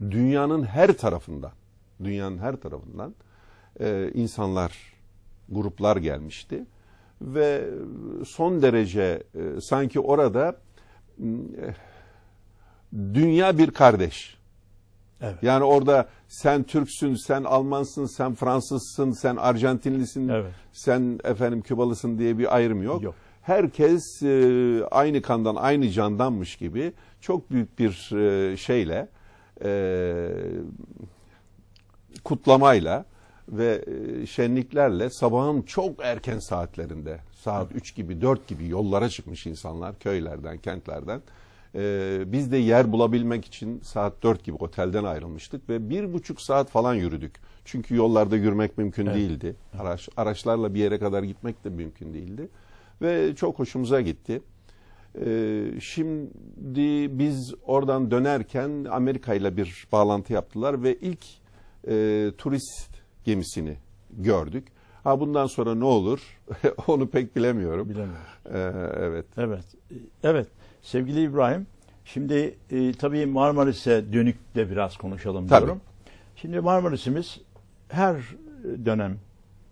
dünyanın her tarafından, dünyanın her tarafından e, insanlar, gruplar gelmişti ve son derece e, sanki orada e, dünya bir kardeş. Evet. Yani orada sen Türksün, sen Almansın, sen Fransızsın, sen Arjantinlisin, evet. sen efendim Kübalısın diye bir ayrım yok. yok. Herkes e, aynı kandan, aynı candanmış gibi çok büyük bir e, şeyle e, kutlamayla ve e, şenliklerle sabahın çok erken saatlerinde saat 3 gibi 4 gibi yollara çıkmış insanlar köylerden kentlerden e, biz de yer bulabilmek için saat 4 gibi otelden ayrılmıştık ve bir buçuk saat falan yürüdük. Çünkü yollarda yürümek mümkün evet. değildi. Araç, araçlarla bir yere kadar gitmek de mümkün değildi. Ve çok hoşumuza gitti. Ee, şimdi biz oradan dönerken Amerika ile bir bağlantı yaptılar ve ilk e, turist gemisini gördük. Ha bundan sonra ne olur onu pek bilemiyorum. Bilemiyorum. Ee, evet. Evet. Ee, evet. Sevgili İbrahim, şimdi e, tabii Marmaris'e dönük de biraz konuşalım tabii. diyorum. Şimdi Marmaris'imiz her dönem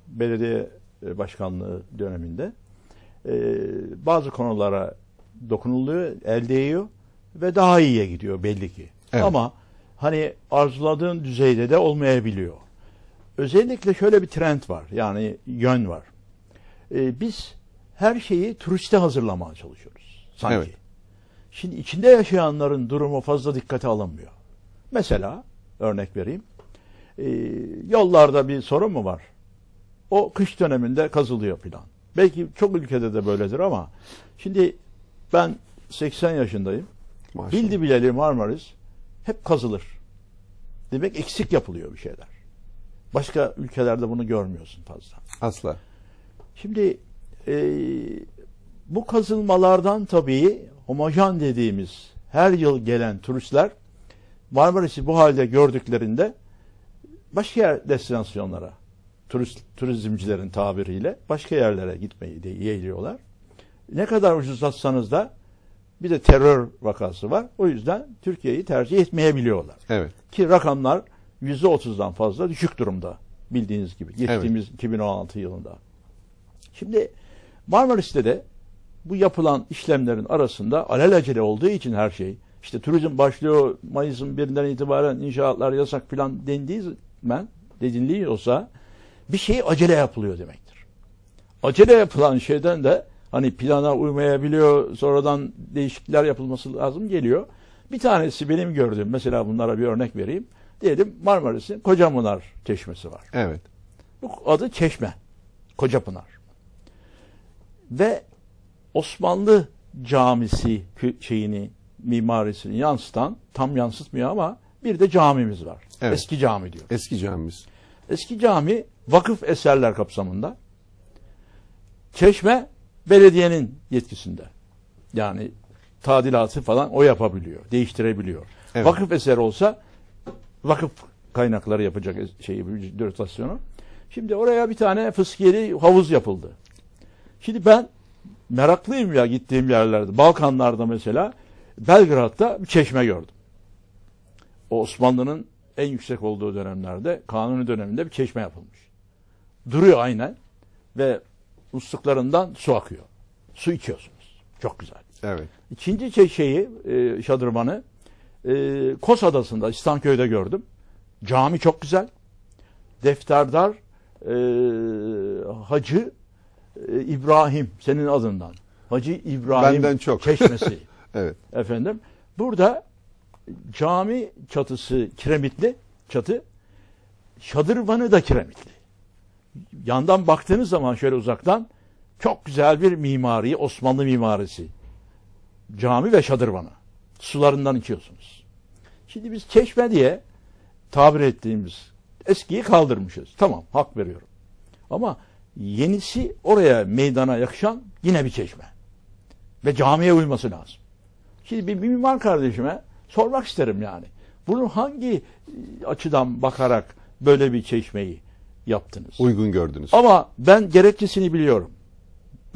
belediye e, başkanlığı döneminde e, bazı konulara dokunuluyor, el değiyor ve daha iyiye gidiyor belli ki. Evet. Ama hani arzuladığın düzeyde de olmayabiliyor. Özellikle şöyle bir trend var. Yani yön var. E, biz her şeyi turiste hazırlamaya çalışıyoruz sanki. Evet. Şimdi içinde yaşayanların durumu fazla dikkate alınmıyor. Mesela örnek vereyim. E, yollarda bir sorun mu var? O kış döneminde kazılıyor plan. Belki çok ülkede de böyledir ama şimdi ben 80 yaşındayım. Maşallah. Bildi bileli Marmaris hep kazılır. Demek eksik yapılıyor bir şeyler. Başka ülkelerde bunu görmüyorsun fazla. Asla. Şimdi e, bu kazılmalardan tabii homojen dediğimiz her yıl gelen turistler Marmaris'i bu halde gördüklerinde başka yer destinasyonlara turist, turizmcilerin tabiriyle başka yerlere gitmeyi de yeğliyorlar. Ne kadar ucuzlatsanız da bir de terör vakası var. O yüzden Türkiye'yi tercih etmeyebiliyorlar. Evet. Ki rakamlar %30'dan fazla düşük durumda bildiğiniz gibi geçtiğimiz evet. 2016 yılında. Şimdi Marmaris'te de bu yapılan işlemlerin arasında alelacele olduğu için her şey işte turizm başlıyor Mayıs'ın birinden itibaren inşaatlar yasak filan dendiği ben dedinliği olsa bir şey acele yapılıyor demektir. Acele yapılan şeyden de hani plana uymayabiliyor sonradan değişiklikler yapılması lazım geliyor. Bir tanesi benim gördüğüm mesela bunlara bir örnek vereyim. Diyelim Marmaris'in Kocapınar Çeşmesi var. Evet. Bu adı Çeşme. Kocapınar. Ve Osmanlı camisi şeyini, mimarisini yansıtan, tam yansıtmıyor ama bir de camimiz var. Evet. Eski cami diyor. Eski camimiz. Eski cami vakıf eserler kapsamında. Çeşme belediyenin yetkisinde. Yani tadilatı falan o yapabiliyor, değiştirebiliyor. Evet. Vakıf eser olsa vakıf kaynakları yapacak şeyi dotasyonu. Şimdi oraya bir tane fıskiyeli havuz yapıldı. Şimdi ben meraklıyım ya gittiğim yerlerde. Balkanlarda mesela Belgrad'da bir çeşme gördüm. O Osmanlı'nın en yüksek olduğu dönemlerde kanuni döneminde bir çeşme yapılmış. Duruyor aynen ve musluklarından su akıyor. Su içiyorsunuz. Çok güzel. Evet. İkinci şeyi e, şadırmanı e, Kos Adası'nda İstanköy'de gördüm. Cami çok güzel. Defterdar e, hacı ee, İbrahim senin adından. Hacı İbrahim Benden çok. Çeşmesi. evet. Efendim burada cami çatısı kiremitli çatı. Şadırvanı da kiremitli. Yandan baktığınız zaman şöyle uzaktan çok güzel bir mimari, Osmanlı mimarisi. Cami ve şadırvanı. Sularından içiyorsunuz. Şimdi biz çeşme diye tabir ettiğimiz eskiyi kaldırmışız. Tamam hak veriyorum. Ama yenisi oraya meydana yakışan yine bir çeşme. Ve camiye uyması lazım. Şimdi bir mimar kardeşime sormak isterim yani. Bunu hangi e, açıdan bakarak böyle bir çeşmeyi yaptınız? Uygun gördünüz. Ama ben gerekçesini biliyorum.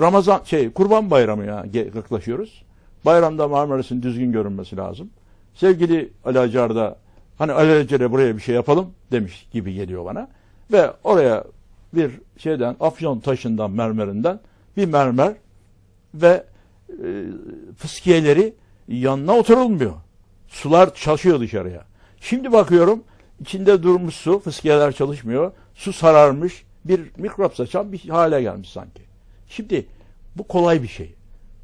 Ramazan şey Kurban Bayramı ya yaklaşıyoruz. Bayramda Marmaris'in düzgün görünmesi lazım. Sevgili Ali Acar da hani alelacele buraya bir şey yapalım demiş gibi geliyor bana. Ve oraya bir şeyden afyon taşından mermerinden bir mermer ve e, fıskiyeleri yanına oturulmuyor. Sular çalışıyor dışarıya. Şimdi bakıyorum içinde durmuş su, fıskiyeler çalışmıyor. Su sararmış, bir mikrop saçan bir hale gelmiş sanki. Şimdi bu kolay bir şey.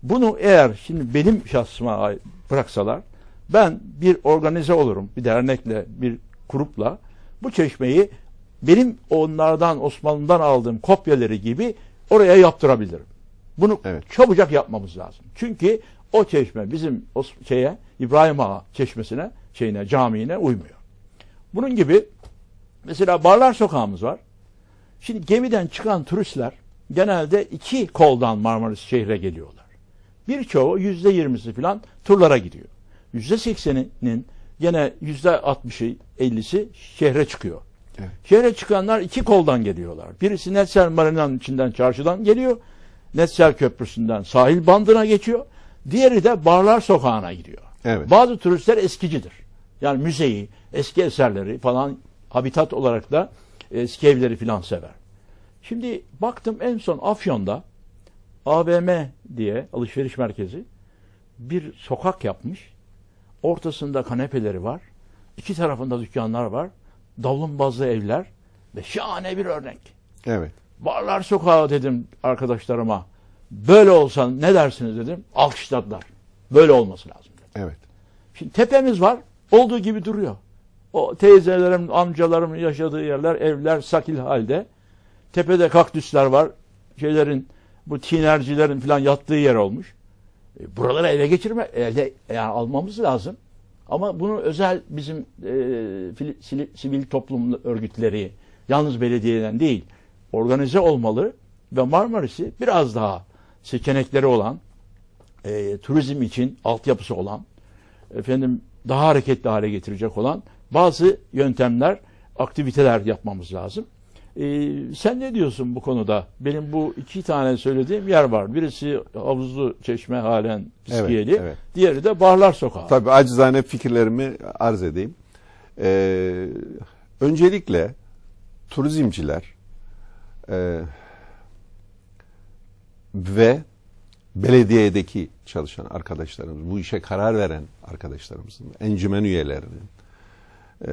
Bunu eğer şimdi benim şahsıma bıraksalar ben bir organize olurum. Bir dernekle, bir grupla bu çeşmeyi benim onlardan Osmanlı'dan aldığım kopyaları gibi oraya yaptırabilirim. Bunu evet. çabucak yapmamız lazım. Çünkü o çeşme bizim o şeye İbrahim Ağa çeşmesine, şeyine, camiine uymuyor. Bunun gibi mesela Barlar Sokağımız var. Şimdi gemiden çıkan turistler genelde iki koldan Marmaris şehre geliyorlar. Birçoğu yüzde yirmisi falan turlara gidiyor. Yüzde sekseninin gene yüzde altmışı, ellisi şehre çıkıyor. Evet. Şehre çıkanlar iki koldan geliyorlar. Birisi Netsel Marina'nın içinden çarşıdan geliyor. Netsel Köprüsü'nden sahil bandına geçiyor. Diğeri de Barlar Sokağı'na gidiyor. Evet. Bazı turistler eskicidir. Yani müzeyi, eski eserleri falan habitat olarak da eski evleri filan sever. Şimdi baktım en son Afyon'da AVM diye alışveriş merkezi bir sokak yapmış. Ortasında kanepeleri var. İki tarafında dükkanlar var davlumbazlı evler ve şahane bir örnek. Evet. Barlar sokağı dedim arkadaşlarıma. Böyle olsan ne dersiniz dedim. Alkışladılar. Böyle olması lazım. Dedim. Evet. Şimdi tepemiz var. Olduğu gibi duruyor. O teyzelerim, amcalarım yaşadığı yerler, evler sakil halde. Tepede kaktüsler var. Şeylerin, bu tinercilerin falan yattığı yer olmuş. E, buraları eve geçirme, ele yani e, almamız lazım. Ama bunu özel bizim e, sivil toplum örgütleri yalnız belediyeden değil organize olmalı ve Marmaris'i biraz daha seçenekleri olan e, turizm için altyapısı olan efendim daha hareketli hale getirecek olan bazı yöntemler aktiviteler yapmamız lazım. Ee, sen ne diyorsun bu konuda? Benim bu iki tane söylediğim yer var. Birisi Havuzlu Çeşme halen Piskiyeli. Evet, evet. Diğeri de Barlar Sokağı. Tabii acizane fikirlerimi arz edeyim. Ee, öncelikle turizmciler e, ve belediyedeki çalışan arkadaşlarımız, bu işe karar veren arkadaşlarımızın, encümen üyelerinin, e,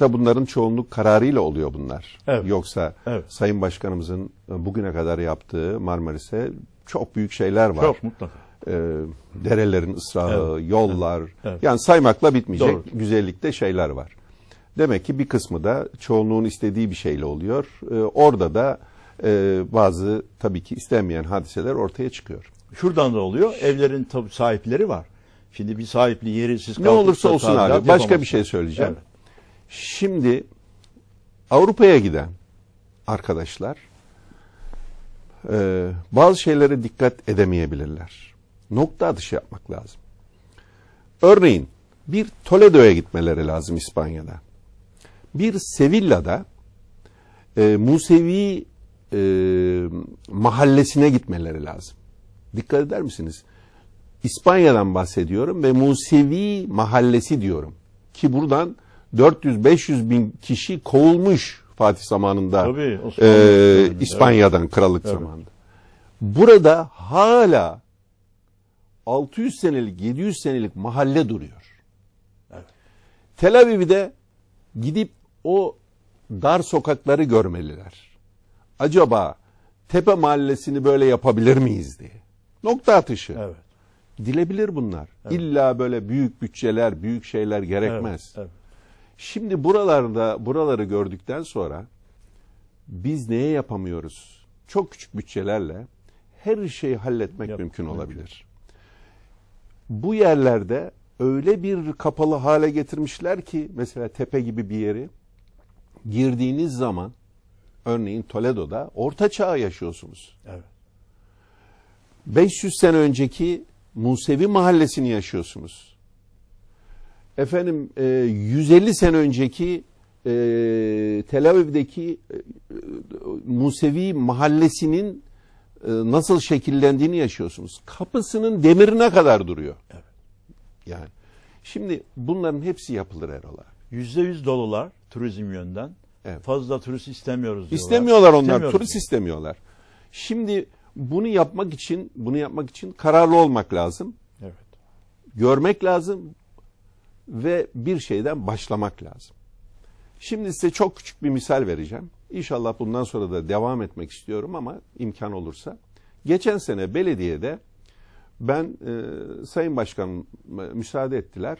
da bunların çoğunluk kararıyla oluyor bunlar. Evet. Yoksa evet. Sayın Başkanımızın e, bugüne kadar yaptığı Marmaris'e çok büyük şeyler var. Çok mutlaka. Ee, derelerin ısrağı, evet. yollar. Evet. Yani saymakla bitmeyecek Doğru. güzellikte şeyler var. Demek ki bir kısmı da çoğunluğun istediği bir şeyle oluyor. Ee, orada da e, bazı tabii ki istenmeyen hadiseler ortaya çıkıyor. Şuradan da oluyor. Evlerin sahipleri var. Şimdi bir sahipli yeri siz Ne olursa olsun abi. Başka bir şey söyleyeceğim. Evet. Şimdi Avrupa'ya giden arkadaşlar e, bazı şeylere dikkat edemeyebilirler. Nokta atışı yapmak lazım. Örneğin bir Toledo'ya gitmeleri lazım İspanya'da. Bir Sevilla'da e, Musevi e, mahallesine gitmeleri lazım. Dikkat eder misiniz? İspanya'dan bahsediyorum ve Musevi mahallesi diyorum. Ki buradan 400-500 bin kişi kovulmuş Fatih zamanında Tabii, e, yani. İspanya'dan evet. krallık evet. zamanında. Burada hala 600 senelik 700 senelik mahalle duruyor. Evet. Tel Aviv'i de gidip o dar sokakları görmeliler. Acaba Tepe Mahallesi'ni böyle yapabilir miyiz diye. Nokta atışı. Evet. Gidilebilir bunlar. Evet. İlla böyle büyük bütçeler, büyük şeyler gerekmez. Evet, evet. Şimdi buralarda buraları gördükten sonra biz neye yapamıyoruz? Çok küçük bütçelerle her şeyi halletmek Yap, mümkün olabilir. Mümkün. Bu yerlerde öyle bir kapalı hale getirmişler ki mesela tepe gibi bir yeri girdiğiniz zaman örneğin Toledo'da orta çağ yaşıyorsunuz. Evet. 500 sene önceki Musevi mahallesini yaşıyorsunuz efendim e, 150 sene önceki e, Tel Aviv'deki e, Musevi mahallesinin e, nasıl şekillendiğini yaşıyorsunuz. Kapısının demirine kadar duruyor. Evet. Yani şimdi bunların hepsi yapılır Erol Yüzde yüz dolular turizm yönden. Evet. Fazla turist istemiyoruz diyorlar. İstemiyorlar onlar. turist diyor. istemiyorlar. Şimdi bunu yapmak için bunu yapmak için kararlı olmak lazım. Evet. Görmek lazım ve bir şeyden başlamak lazım. Şimdi size çok küçük bir misal vereceğim. İnşallah bundan sonra da devam etmek istiyorum ama imkan olursa. Geçen sene belediyede ben e, Sayın başkan e, müsaade ettiler.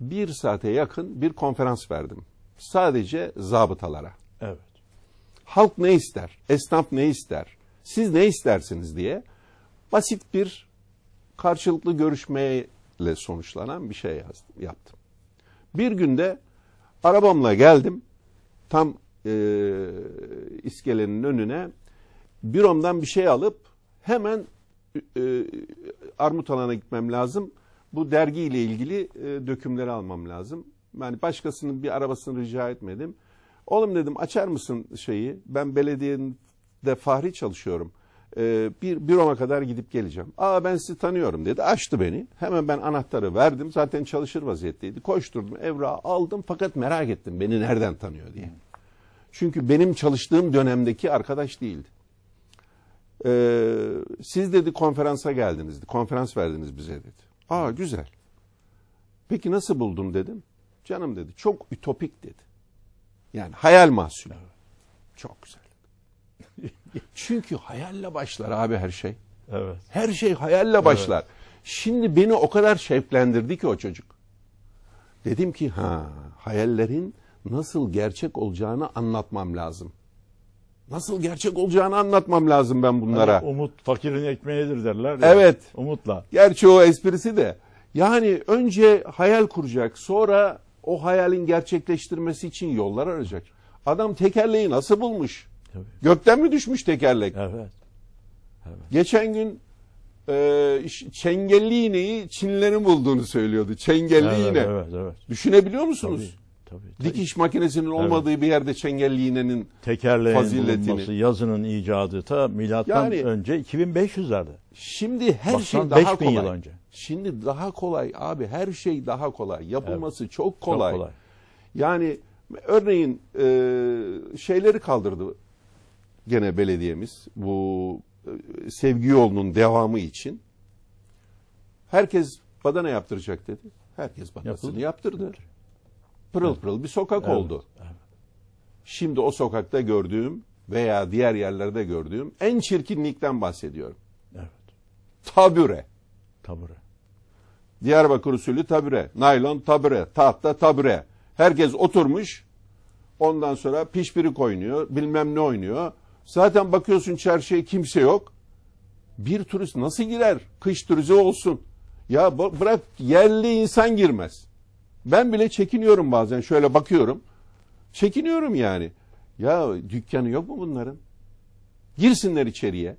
Bir saate yakın bir konferans verdim. Sadece zabıtalara. Evet. Halk ne ister? Esnaf ne ister? Siz ne istersiniz diye basit bir karşılıklı görüşmeyle sonuçlanan bir şey yazdım, yaptım. Bir günde arabamla geldim. Tam e, iskelenin önüne büromdan bir şey alıp hemen e, armut alana gitmem lazım. Bu dergiyle ilgili e, dökümleri almam lazım. Yani başkasının bir arabasını rica etmedim. Oğlum dedim açar mısın şeyi? Ben belediyede fahri çalışıyorum. Ee, bir büroma kadar gidip geleceğim. Aa ben sizi tanıyorum dedi. Açtı beni. Hemen ben anahtarı verdim. Zaten çalışır vaziyetteydi. Koşturdum evrağı aldım fakat merak ettim beni nereden tanıyor diye. Çünkü benim çalıştığım dönemdeki arkadaş değildi. Ee, siz dedi konferansa geldiniz. Konferans verdiniz bize dedi. Aa güzel. Peki nasıl buldun dedim. Canım dedi çok ütopik dedi. Yani hayal mahsulü. Çok güzel. Çünkü hayalle başlar abi her şey. Evet. Her şey hayalle başlar. Evet. Şimdi beni o kadar şevklendirdi ki o çocuk. Dedim ki ha hayallerin nasıl gerçek olacağını anlatmam lazım. Nasıl gerçek olacağını anlatmam lazım ben bunlara. Yani umut fakirin ekmeğidir derler. Ya. Evet. Umutla. Gerçi o esprisi de. Yani önce hayal kuracak sonra o hayalin gerçekleştirmesi için yollar arayacak. Adam tekerleği nasıl bulmuş? Tabii. Gökten mi düşmüş tekerlek? Evet. evet. Geçen gün e, çengelli iğneyi Çinlerin bulduğunu söylüyordu. Çengelli evet, iğne. Evet, evet. Düşünebiliyor musunuz? Tabii, tabii, tabii. Dikiş makinesinin olmadığı evet. bir yerde çengelli iğnenin Tekerleğin faziletini. bulunması, yazının icadı ta milattan yani, önce 2500'lerde. Şimdi her Baksan şey daha kolay. Yıl önce. Şimdi daha kolay abi her şey daha kolay. Yapılması evet. çok kolay. Çok kolay. Yani örneğin e, şeyleri kaldırdı gene belediyemiz bu e, sevgi yolunun devamı için herkes badana yaptıracak dedi. Herkes badanasını Yapıldı. yaptırdı. Pırıl pırıl bir sokak evet. oldu. Şimdi o sokakta gördüğüm veya diğer yerlerde gördüğüm en çirkinlikten bahsediyorum. Evet. Tabure. Tabure. Diyarbakır usulü tabure. Naylon tabure. Tahta tabure. Herkes oturmuş. Ondan sonra pişpirik oynuyor. Bilmem ne oynuyor. Zaten bakıyorsun çarşıya kimse yok. Bir turist nasıl girer? Kış turizi olsun. Ya bırak yerli insan girmez. Ben bile çekiniyorum bazen şöyle bakıyorum. Çekiniyorum yani. Ya dükkanı yok mu bunların? Girsinler içeriye.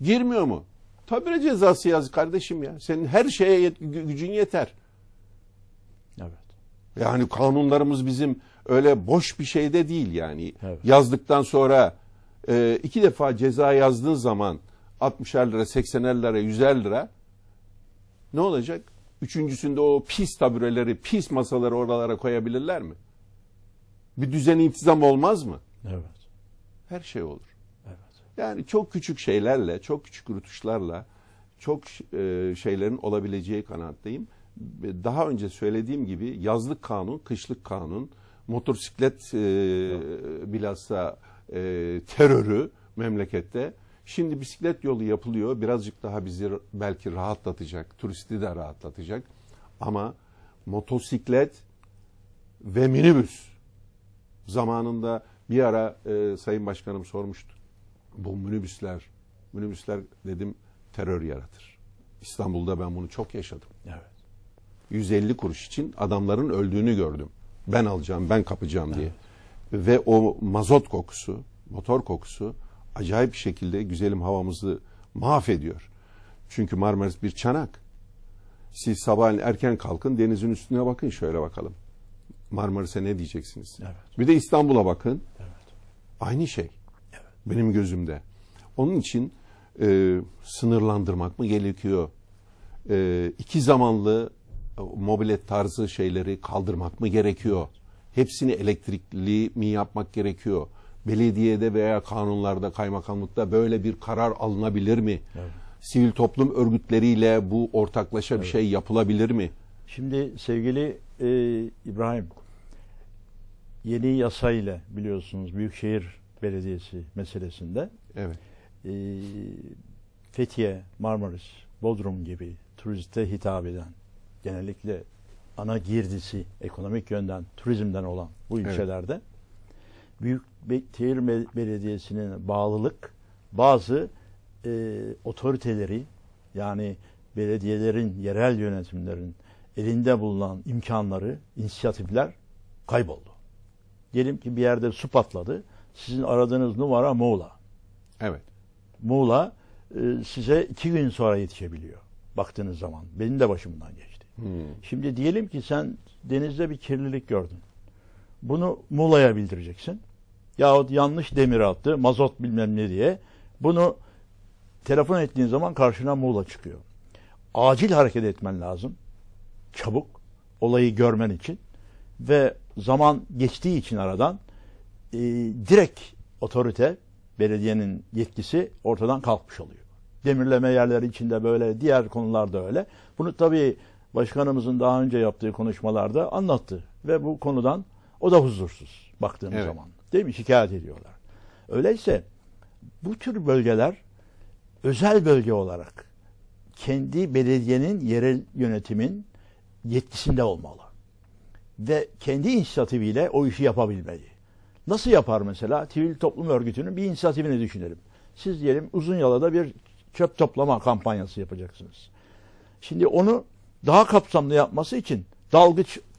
Girmiyor mu? Tabire cezası yaz kardeşim ya. Senin her şeye yet- gücün yeter. Evet. Yani kanunlarımız bizim öyle boş bir şey de değil yani. Evet. Yazdıktan sonra e, iki defa ceza yazdığın zaman 60'er lira, 80'er lira, 100'er lira ne olacak? Üçüncüsünde o pis tabureleri, pis masaları oralara koyabilirler mi? Bir düzen intizam olmaz mı? Evet. Her şey olur. Evet. Yani çok küçük şeylerle, çok küçük rutuşlarla çok e, şeylerin olabileceği kanaatteyim. Daha önce söylediğim gibi yazlık kanun, kışlık kanun, motosiklet e, bilhassa e, terörü memlekette. Şimdi bisiklet yolu yapılıyor. Birazcık daha bizi belki rahatlatacak. Turisti de rahatlatacak. Ama motosiklet ve minibüs zamanında bir ara e, Sayın Başkanım sormuştu. Bu minibüsler, minibüsler dedim terör yaratır. İstanbul'da ben bunu çok yaşadım. Evet. 150 kuruş için adamların öldüğünü gördüm. Ben alacağım, ben kapacağım diye. Evet. Ve o mazot kokusu, motor kokusu acayip bir şekilde güzelim havamızı mahvediyor. Çünkü Marmaris bir çanak. Siz sabahleyin erken kalkın, denizin üstüne bakın şöyle bakalım. Marmaris'e ne diyeceksiniz? Evet. Bir de İstanbul'a bakın. Evet. Aynı şey. Evet. Benim gözümde. Onun için e, sınırlandırmak mı gerekiyor? E, iki zamanlı e, mobilet tarzı şeyleri kaldırmak mı gerekiyor? Hepsini elektrikli mi yapmak gerekiyor? Belediyede veya kanunlarda, kaymakamlıkta böyle bir karar alınabilir mi? Evet. Sivil toplum örgütleriyle bu ortaklaşa evet. bir şey yapılabilir mi? Şimdi sevgili e, İbrahim, yeni yasayla biliyorsunuz Büyükşehir Belediyesi meselesinde evet. e, Fethiye, Marmaris, Bodrum gibi turiste hitap eden genellikle ana girdisi ekonomik yönden turizmden olan bu ilçelerde evet. Büyükşehir Belediyesi'nin bağlılık bazı e, otoriteleri yani belediyelerin, yerel yönetimlerin elinde bulunan imkanları, inisiyatifler kayboldu. Diyelim ki bir yerde su patladı. Sizin aradığınız numara Muğla. Evet. Muğla e, size iki gün sonra yetişebiliyor. Baktığınız zaman. Benim de başımdan geçti. Hmm. Şimdi diyelim ki sen denizde bir kirlilik gördün. Bunu Muğla'ya bildireceksin. Yahut yanlış demir attı, mazot bilmem ne diye. Bunu telefon ettiğin zaman karşına Muğla çıkıyor. Acil hareket etmen lazım. Çabuk. Olayı görmen için. Ve zaman geçtiği için aradan e, direkt otorite, belediyenin yetkisi ortadan kalkmış oluyor. Demirleme yerleri içinde böyle, diğer konularda öyle. Bunu tabii başkanımızın daha önce yaptığı konuşmalarda anlattı. Ve bu konudan o da huzursuz baktığımız evet. zaman. Değil mi? Şikayet ediyorlar. Öyleyse bu tür bölgeler özel bölge olarak kendi belediyenin, yerel yönetimin yetkisinde olmalı. Ve kendi inisiyatifiyle o işi yapabilmeli. Nasıl yapar mesela? Sivil toplum örgütünün bir inisiyatifini düşünelim. Siz diyelim uzun yalada bir çöp toplama kampanyası yapacaksınız. Şimdi onu daha kapsamlı yapması için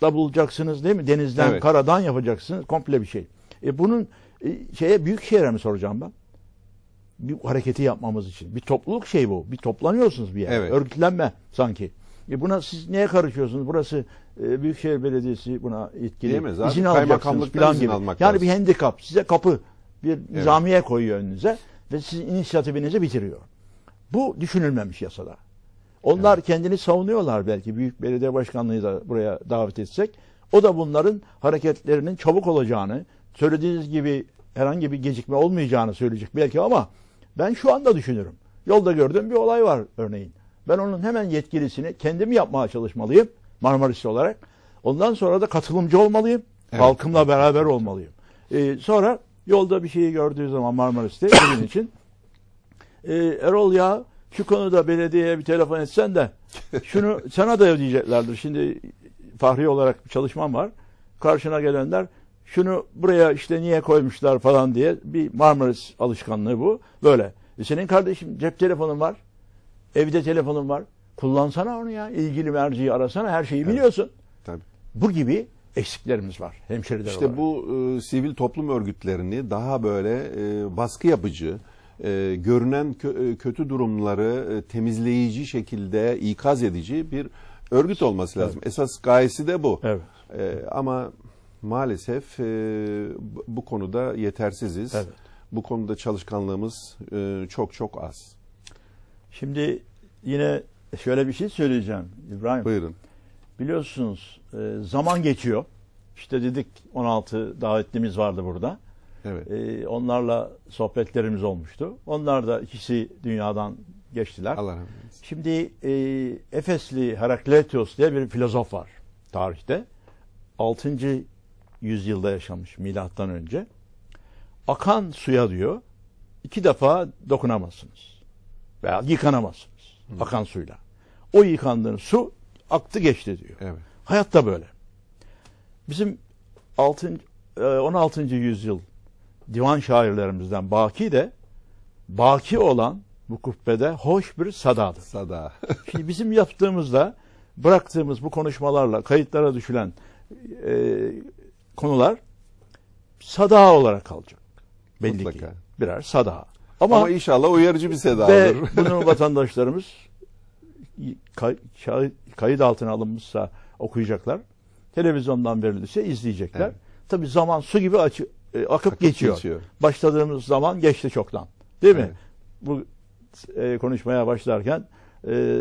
da bulacaksınız değil mi? Denizden, evet. karadan yapacaksınız. Komple bir şey. E bunun e, şeye büyük şehre mi soracağım ben? Bir hareketi yapmamız için. Bir topluluk şey bu. Bir toplanıyorsunuz bir yer. Evet. Örgütlenme sanki. E buna siz niye karışıyorsunuz? Burası e, Büyükşehir Belediyesi buna yetkili. Değil mi? Zaten izin alacaksınız falan gibi. Almak yani lazım. bir handikap. Size kapı bir nizamiye evet. koyuyor önünüze ve sizin inisiyatifinizi bitiriyor. Bu düşünülmemiş yasada. Onlar evet. kendini savunuyorlar belki. Büyük belediye başkanlığı da buraya davet etsek. O da bunların hareketlerinin çabuk olacağını, söylediğiniz gibi herhangi bir gecikme olmayacağını söyleyecek belki ama ben şu anda düşünürüm. Yolda gördüğüm bir olay var örneğin. Ben onun hemen yetkilisini kendim yapmaya çalışmalıyım Marmarisli olarak. Ondan sonra da katılımcı olmalıyım. Evet. Halkımla beraber olmalıyım. Ee, sonra yolda bir şeyi gördüğü zaman Marmaris'te benim için e, Erol ya şu konuda belediyeye bir telefon etsen de şunu sana da diyeceklerdir. Şimdi fahri olarak bir çalışmam var. Karşına gelenler şunu buraya işte niye koymuşlar falan diye bir Marmaris alışkanlığı bu. Böyle. E senin kardeşim cep telefonun var. Evde telefonun var. Kullansana onu ya. İlgili merciyi arasana. Her şeyi evet. biliyorsun. Tabii. Bu gibi eksiklerimiz var hemşeriler işte olarak. İşte bu e, sivil toplum örgütlerini daha böyle e, baskı yapıcı, e, görünen kö e, kötü durumları e, temizleyici şekilde ikaz edici bir örgüt olması lazım. Evet. Esas gayesi de bu. Evet. E, ama maalesef e, bu konuda yetersiziz. Evet. Bu konuda çalışkanlığımız e, çok çok az. Şimdi yine şöyle bir şey söyleyeceğim İbrahim. Buyurun. Biliyorsunuz e, zaman geçiyor. İşte dedik 16 davetlimiz vardı burada. Evet. E, onlarla sohbetlerimiz olmuştu. Onlar da ikisi dünyadan geçtiler. Allah rahmet eylesin. Şimdi e, Efesli Herakleitos diye bir filozof var tarihte. 6. yüzyılda yaşamış milattan önce. Akan suya diyor iki defa dokunamazsınız. Veya yıkanamazsınız. Hı. Akan suyla. O yıkandığın su aktı geçti diyor. Evet. Hayatta böyle. Bizim 6. 16. E, yüzyıl divan şairlerimizden Baki de Baki olan bu kubbede hoş bir sadadır. Sada. Şimdi bizim yaptığımızda bıraktığımız bu konuşmalarla kayıtlara düşülen e, konular sada olarak kalacak. Belli Mutlaka. ki birer sada. Ama, Ama inşallah uyarıcı bir sedadır. Ve bunu vatandaşlarımız kay, kayıt altına alınmışsa okuyacaklar. Televizyondan verilirse izleyecekler. Evet. Tabi zaman su gibi açı, e, akıp, akıp geçiyor. geçiyor. Başladığımız zaman geçti çoktan. Değil evet. mi? Bu e, konuşmaya başlarken e,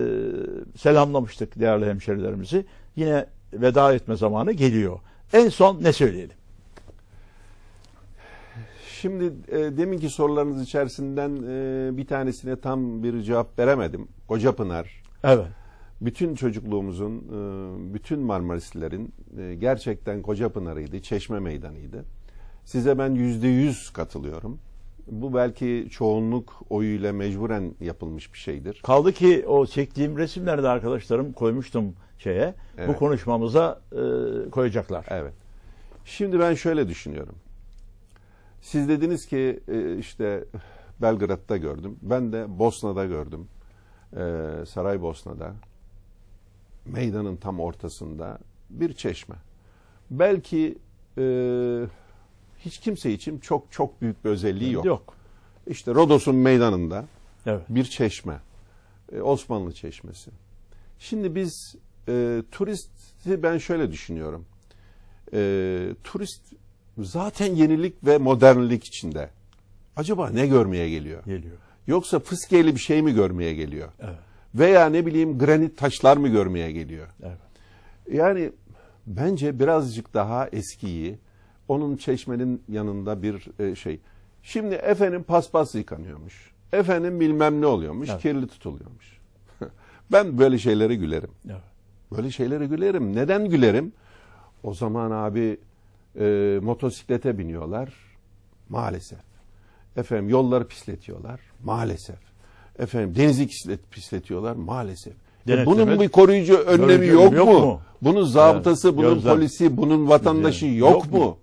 selamlamıştık değerli hemşerilerimizi. Yine veda etme zamanı geliyor. En son ne söyleyelim? Şimdi e, deminki sorularınız içerisinden e, bir tanesine tam bir cevap veremedim. Koca Pınar. Evet. Bütün çocukluğumuzun, e, bütün Marmaristlerin e, gerçekten Kocapınarıydı, Çeşme Meydanı'ydı. Size ben yüzde yüz katılıyorum. Bu belki çoğunluk oyuyla mecburen yapılmış bir şeydir. Kaldı ki o çektiğim resimlerde arkadaşlarım koymuştum şeye. Evet. Bu konuşmamıza e, koyacaklar. Evet. Şimdi ben şöyle düşünüyorum. Siz dediniz ki e, işte Belgrad'da gördüm. Ben de Bosna'da gördüm. E, Saraybosna'da. Meydanın tam ortasında bir çeşme. Belki e, hiç kimse için çok çok büyük bir özelliği yok. Yok. İşte Rodos'un meydanında evet. bir çeşme. E, Osmanlı Çeşmesi. Şimdi biz e, turisti ben şöyle düşünüyorum. E, turist zaten yenilik ve modernlik içinde. Acaba ne görmeye geliyor? Geliyor. Yoksa fıskiyeli bir şey mi görmeye geliyor? Evet. Veya ne bileyim granit taşlar mı görmeye geliyor? Evet. Yani bence birazcık daha eskiyi, onun çeşmenin yanında bir e, şey. Şimdi efendim paspas yıkanıyormuş. Efendim bilmem ne oluyormuş. Evet. Kirli tutuluyormuş. ben böyle şeylere gülerim. Evet. Böyle şeylere gülerim. Neden gülerim? O zaman abi e, motosiklete biniyorlar. Maalesef. Efendim yolları pisletiyorlar. Maalesef. Efendim denizi pisletiyorlar. Maalesef. E, Denetleme, bunun bir koruyucu önlemi yok, yok mu? mu? Bunun zabıtası, yani, bunun gözlem. polisi, bunun vatandaşı yok, yok mu? mu?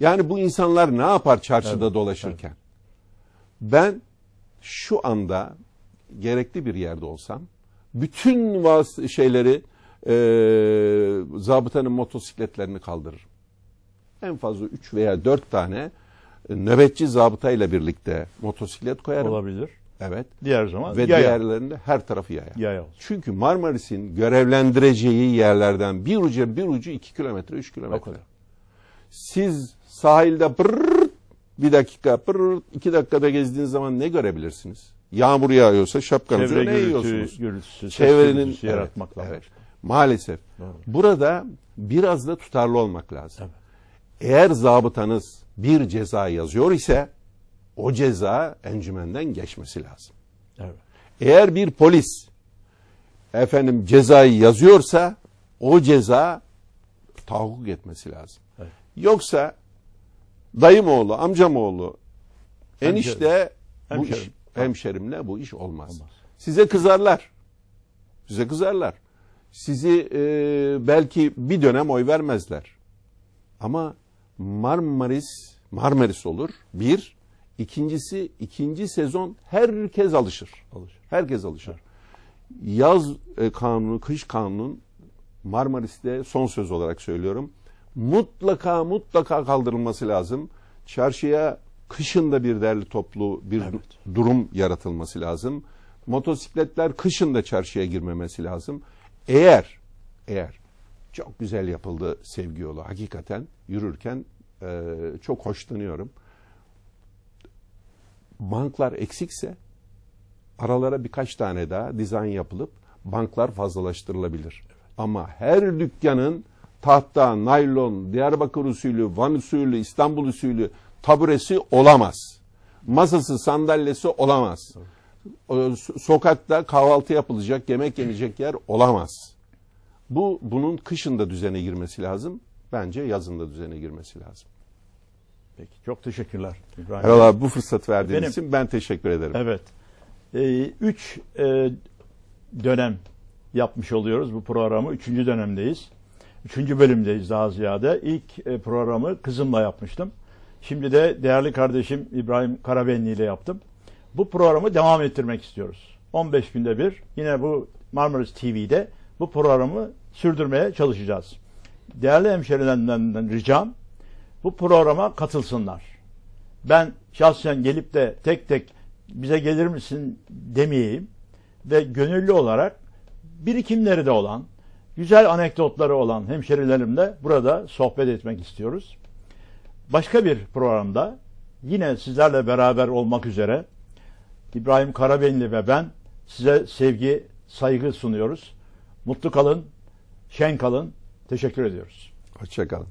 Yani bu insanlar ne yapar çarşıda evet, dolaşırken? Evet. Ben şu anda gerekli bir yerde olsam bütün vas şeyleri e, zabıtanın motosikletlerini kaldırırım. En fazla üç veya dört tane e, nöbetçi zabıtayla birlikte motosiklet koyarım. Olabilir. Evet. Diğer zaman ve yaya. diğerlerinde her tarafı yaya. Yaya. Olsun. Çünkü Marmaris'in görevlendireceği yerlerden bir ucu bir ucu iki kilometre üç kilometre. Siz Sahilde pırrrt bir dakika pırrrt iki dakikada gezdiğiniz zaman ne görebilirsiniz? Yağmur yağıyorsa şapkanızı ne gürültü, yiyorsunuz? Gürültüsü, Çevrenin yaratmak lazım. Evet. Maalesef. Doğru. Burada biraz da tutarlı olmak lazım. Tabii. Eğer zabıtanız bir ceza yazıyor ise o ceza encümenden geçmesi lazım. Evet. Eğer bir polis efendim cezayı yazıyorsa o ceza tahakkuk etmesi lazım. Evet. Yoksa Dayım oğlu, amcam oğlu, enişte bu iş, hemşerimle bu iş olmaz. Size kızarlar. Size kızarlar. Sizi e, belki bir dönem oy vermezler. Ama Marmaris, Marmaris olur. Bir. İkincisi, ikinci sezon herkes alışır. alışır. Herkes alışır. Yaz e, kanunu, kış kanunun Marmaris'te son söz olarak söylüyorum mutlaka mutlaka kaldırılması lazım. Çarşıya kışında bir derli toplu bir evet. durum yaratılması lazım. Motosikletler kışın da çarşıya girmemesi lazım. Eğer eğer çok güzel yapıldı sevgi yolu hakikaten yürürken e, çok hoşlanıyorum. Banklar eksikse aralara birkaç tane daha dizayn yapılıp banklar fazlalaştırılabilir. Evet. Ama her dükkanın tahta, naylon, Diyarbakır usulü, Van usulü, İstanbul usulü taburesi olamaz. Masası, sandalyesi olamaz. Ee, sokakta kahvaltı yapılacak, yemek yenecek yer olamaz. Bu bunun kışında düzene girmesi lazım. Bence yazında düzene girmesi lazım. Peki çok teşekkürler. İbrahim abi bu fırsat verdiğiniz Benim, için ben teşekkür ederim. Evet. Ee, üç e, dönem yapmış oluyoruz bu programı. Üçüncü dönemdeyiz. Üçüncü bölümdeyiz daha ziyade. İlk e, programı kızımla yapmıştım. Şimdi de değerli kardeşim İbrahim Karabenli ile yaptım. Bu programı devam ettirmek istiyoruz. 15 günde bir yine bu Marmaris TV'de bu programı sürdürmeye çalışacağız. Değerli hemşerilerinden ricam bu programa katılsınlar. Ben şahsen gelip de tek tek bize gelir misin demeyeyim ve gönüllü olarak birikimleri de olan, Güzel anekdotları olan hemşerilerimle burada sohbet etmek istiyoruz. Başka bir programda yine sizlerle beraber olmak üzere İbrahim Karabenli ve ben size sevgi, saygı sunuyoruz. Mutlu kalın, şen kalın, teşekkür ediyoruz. Hoşçakalın.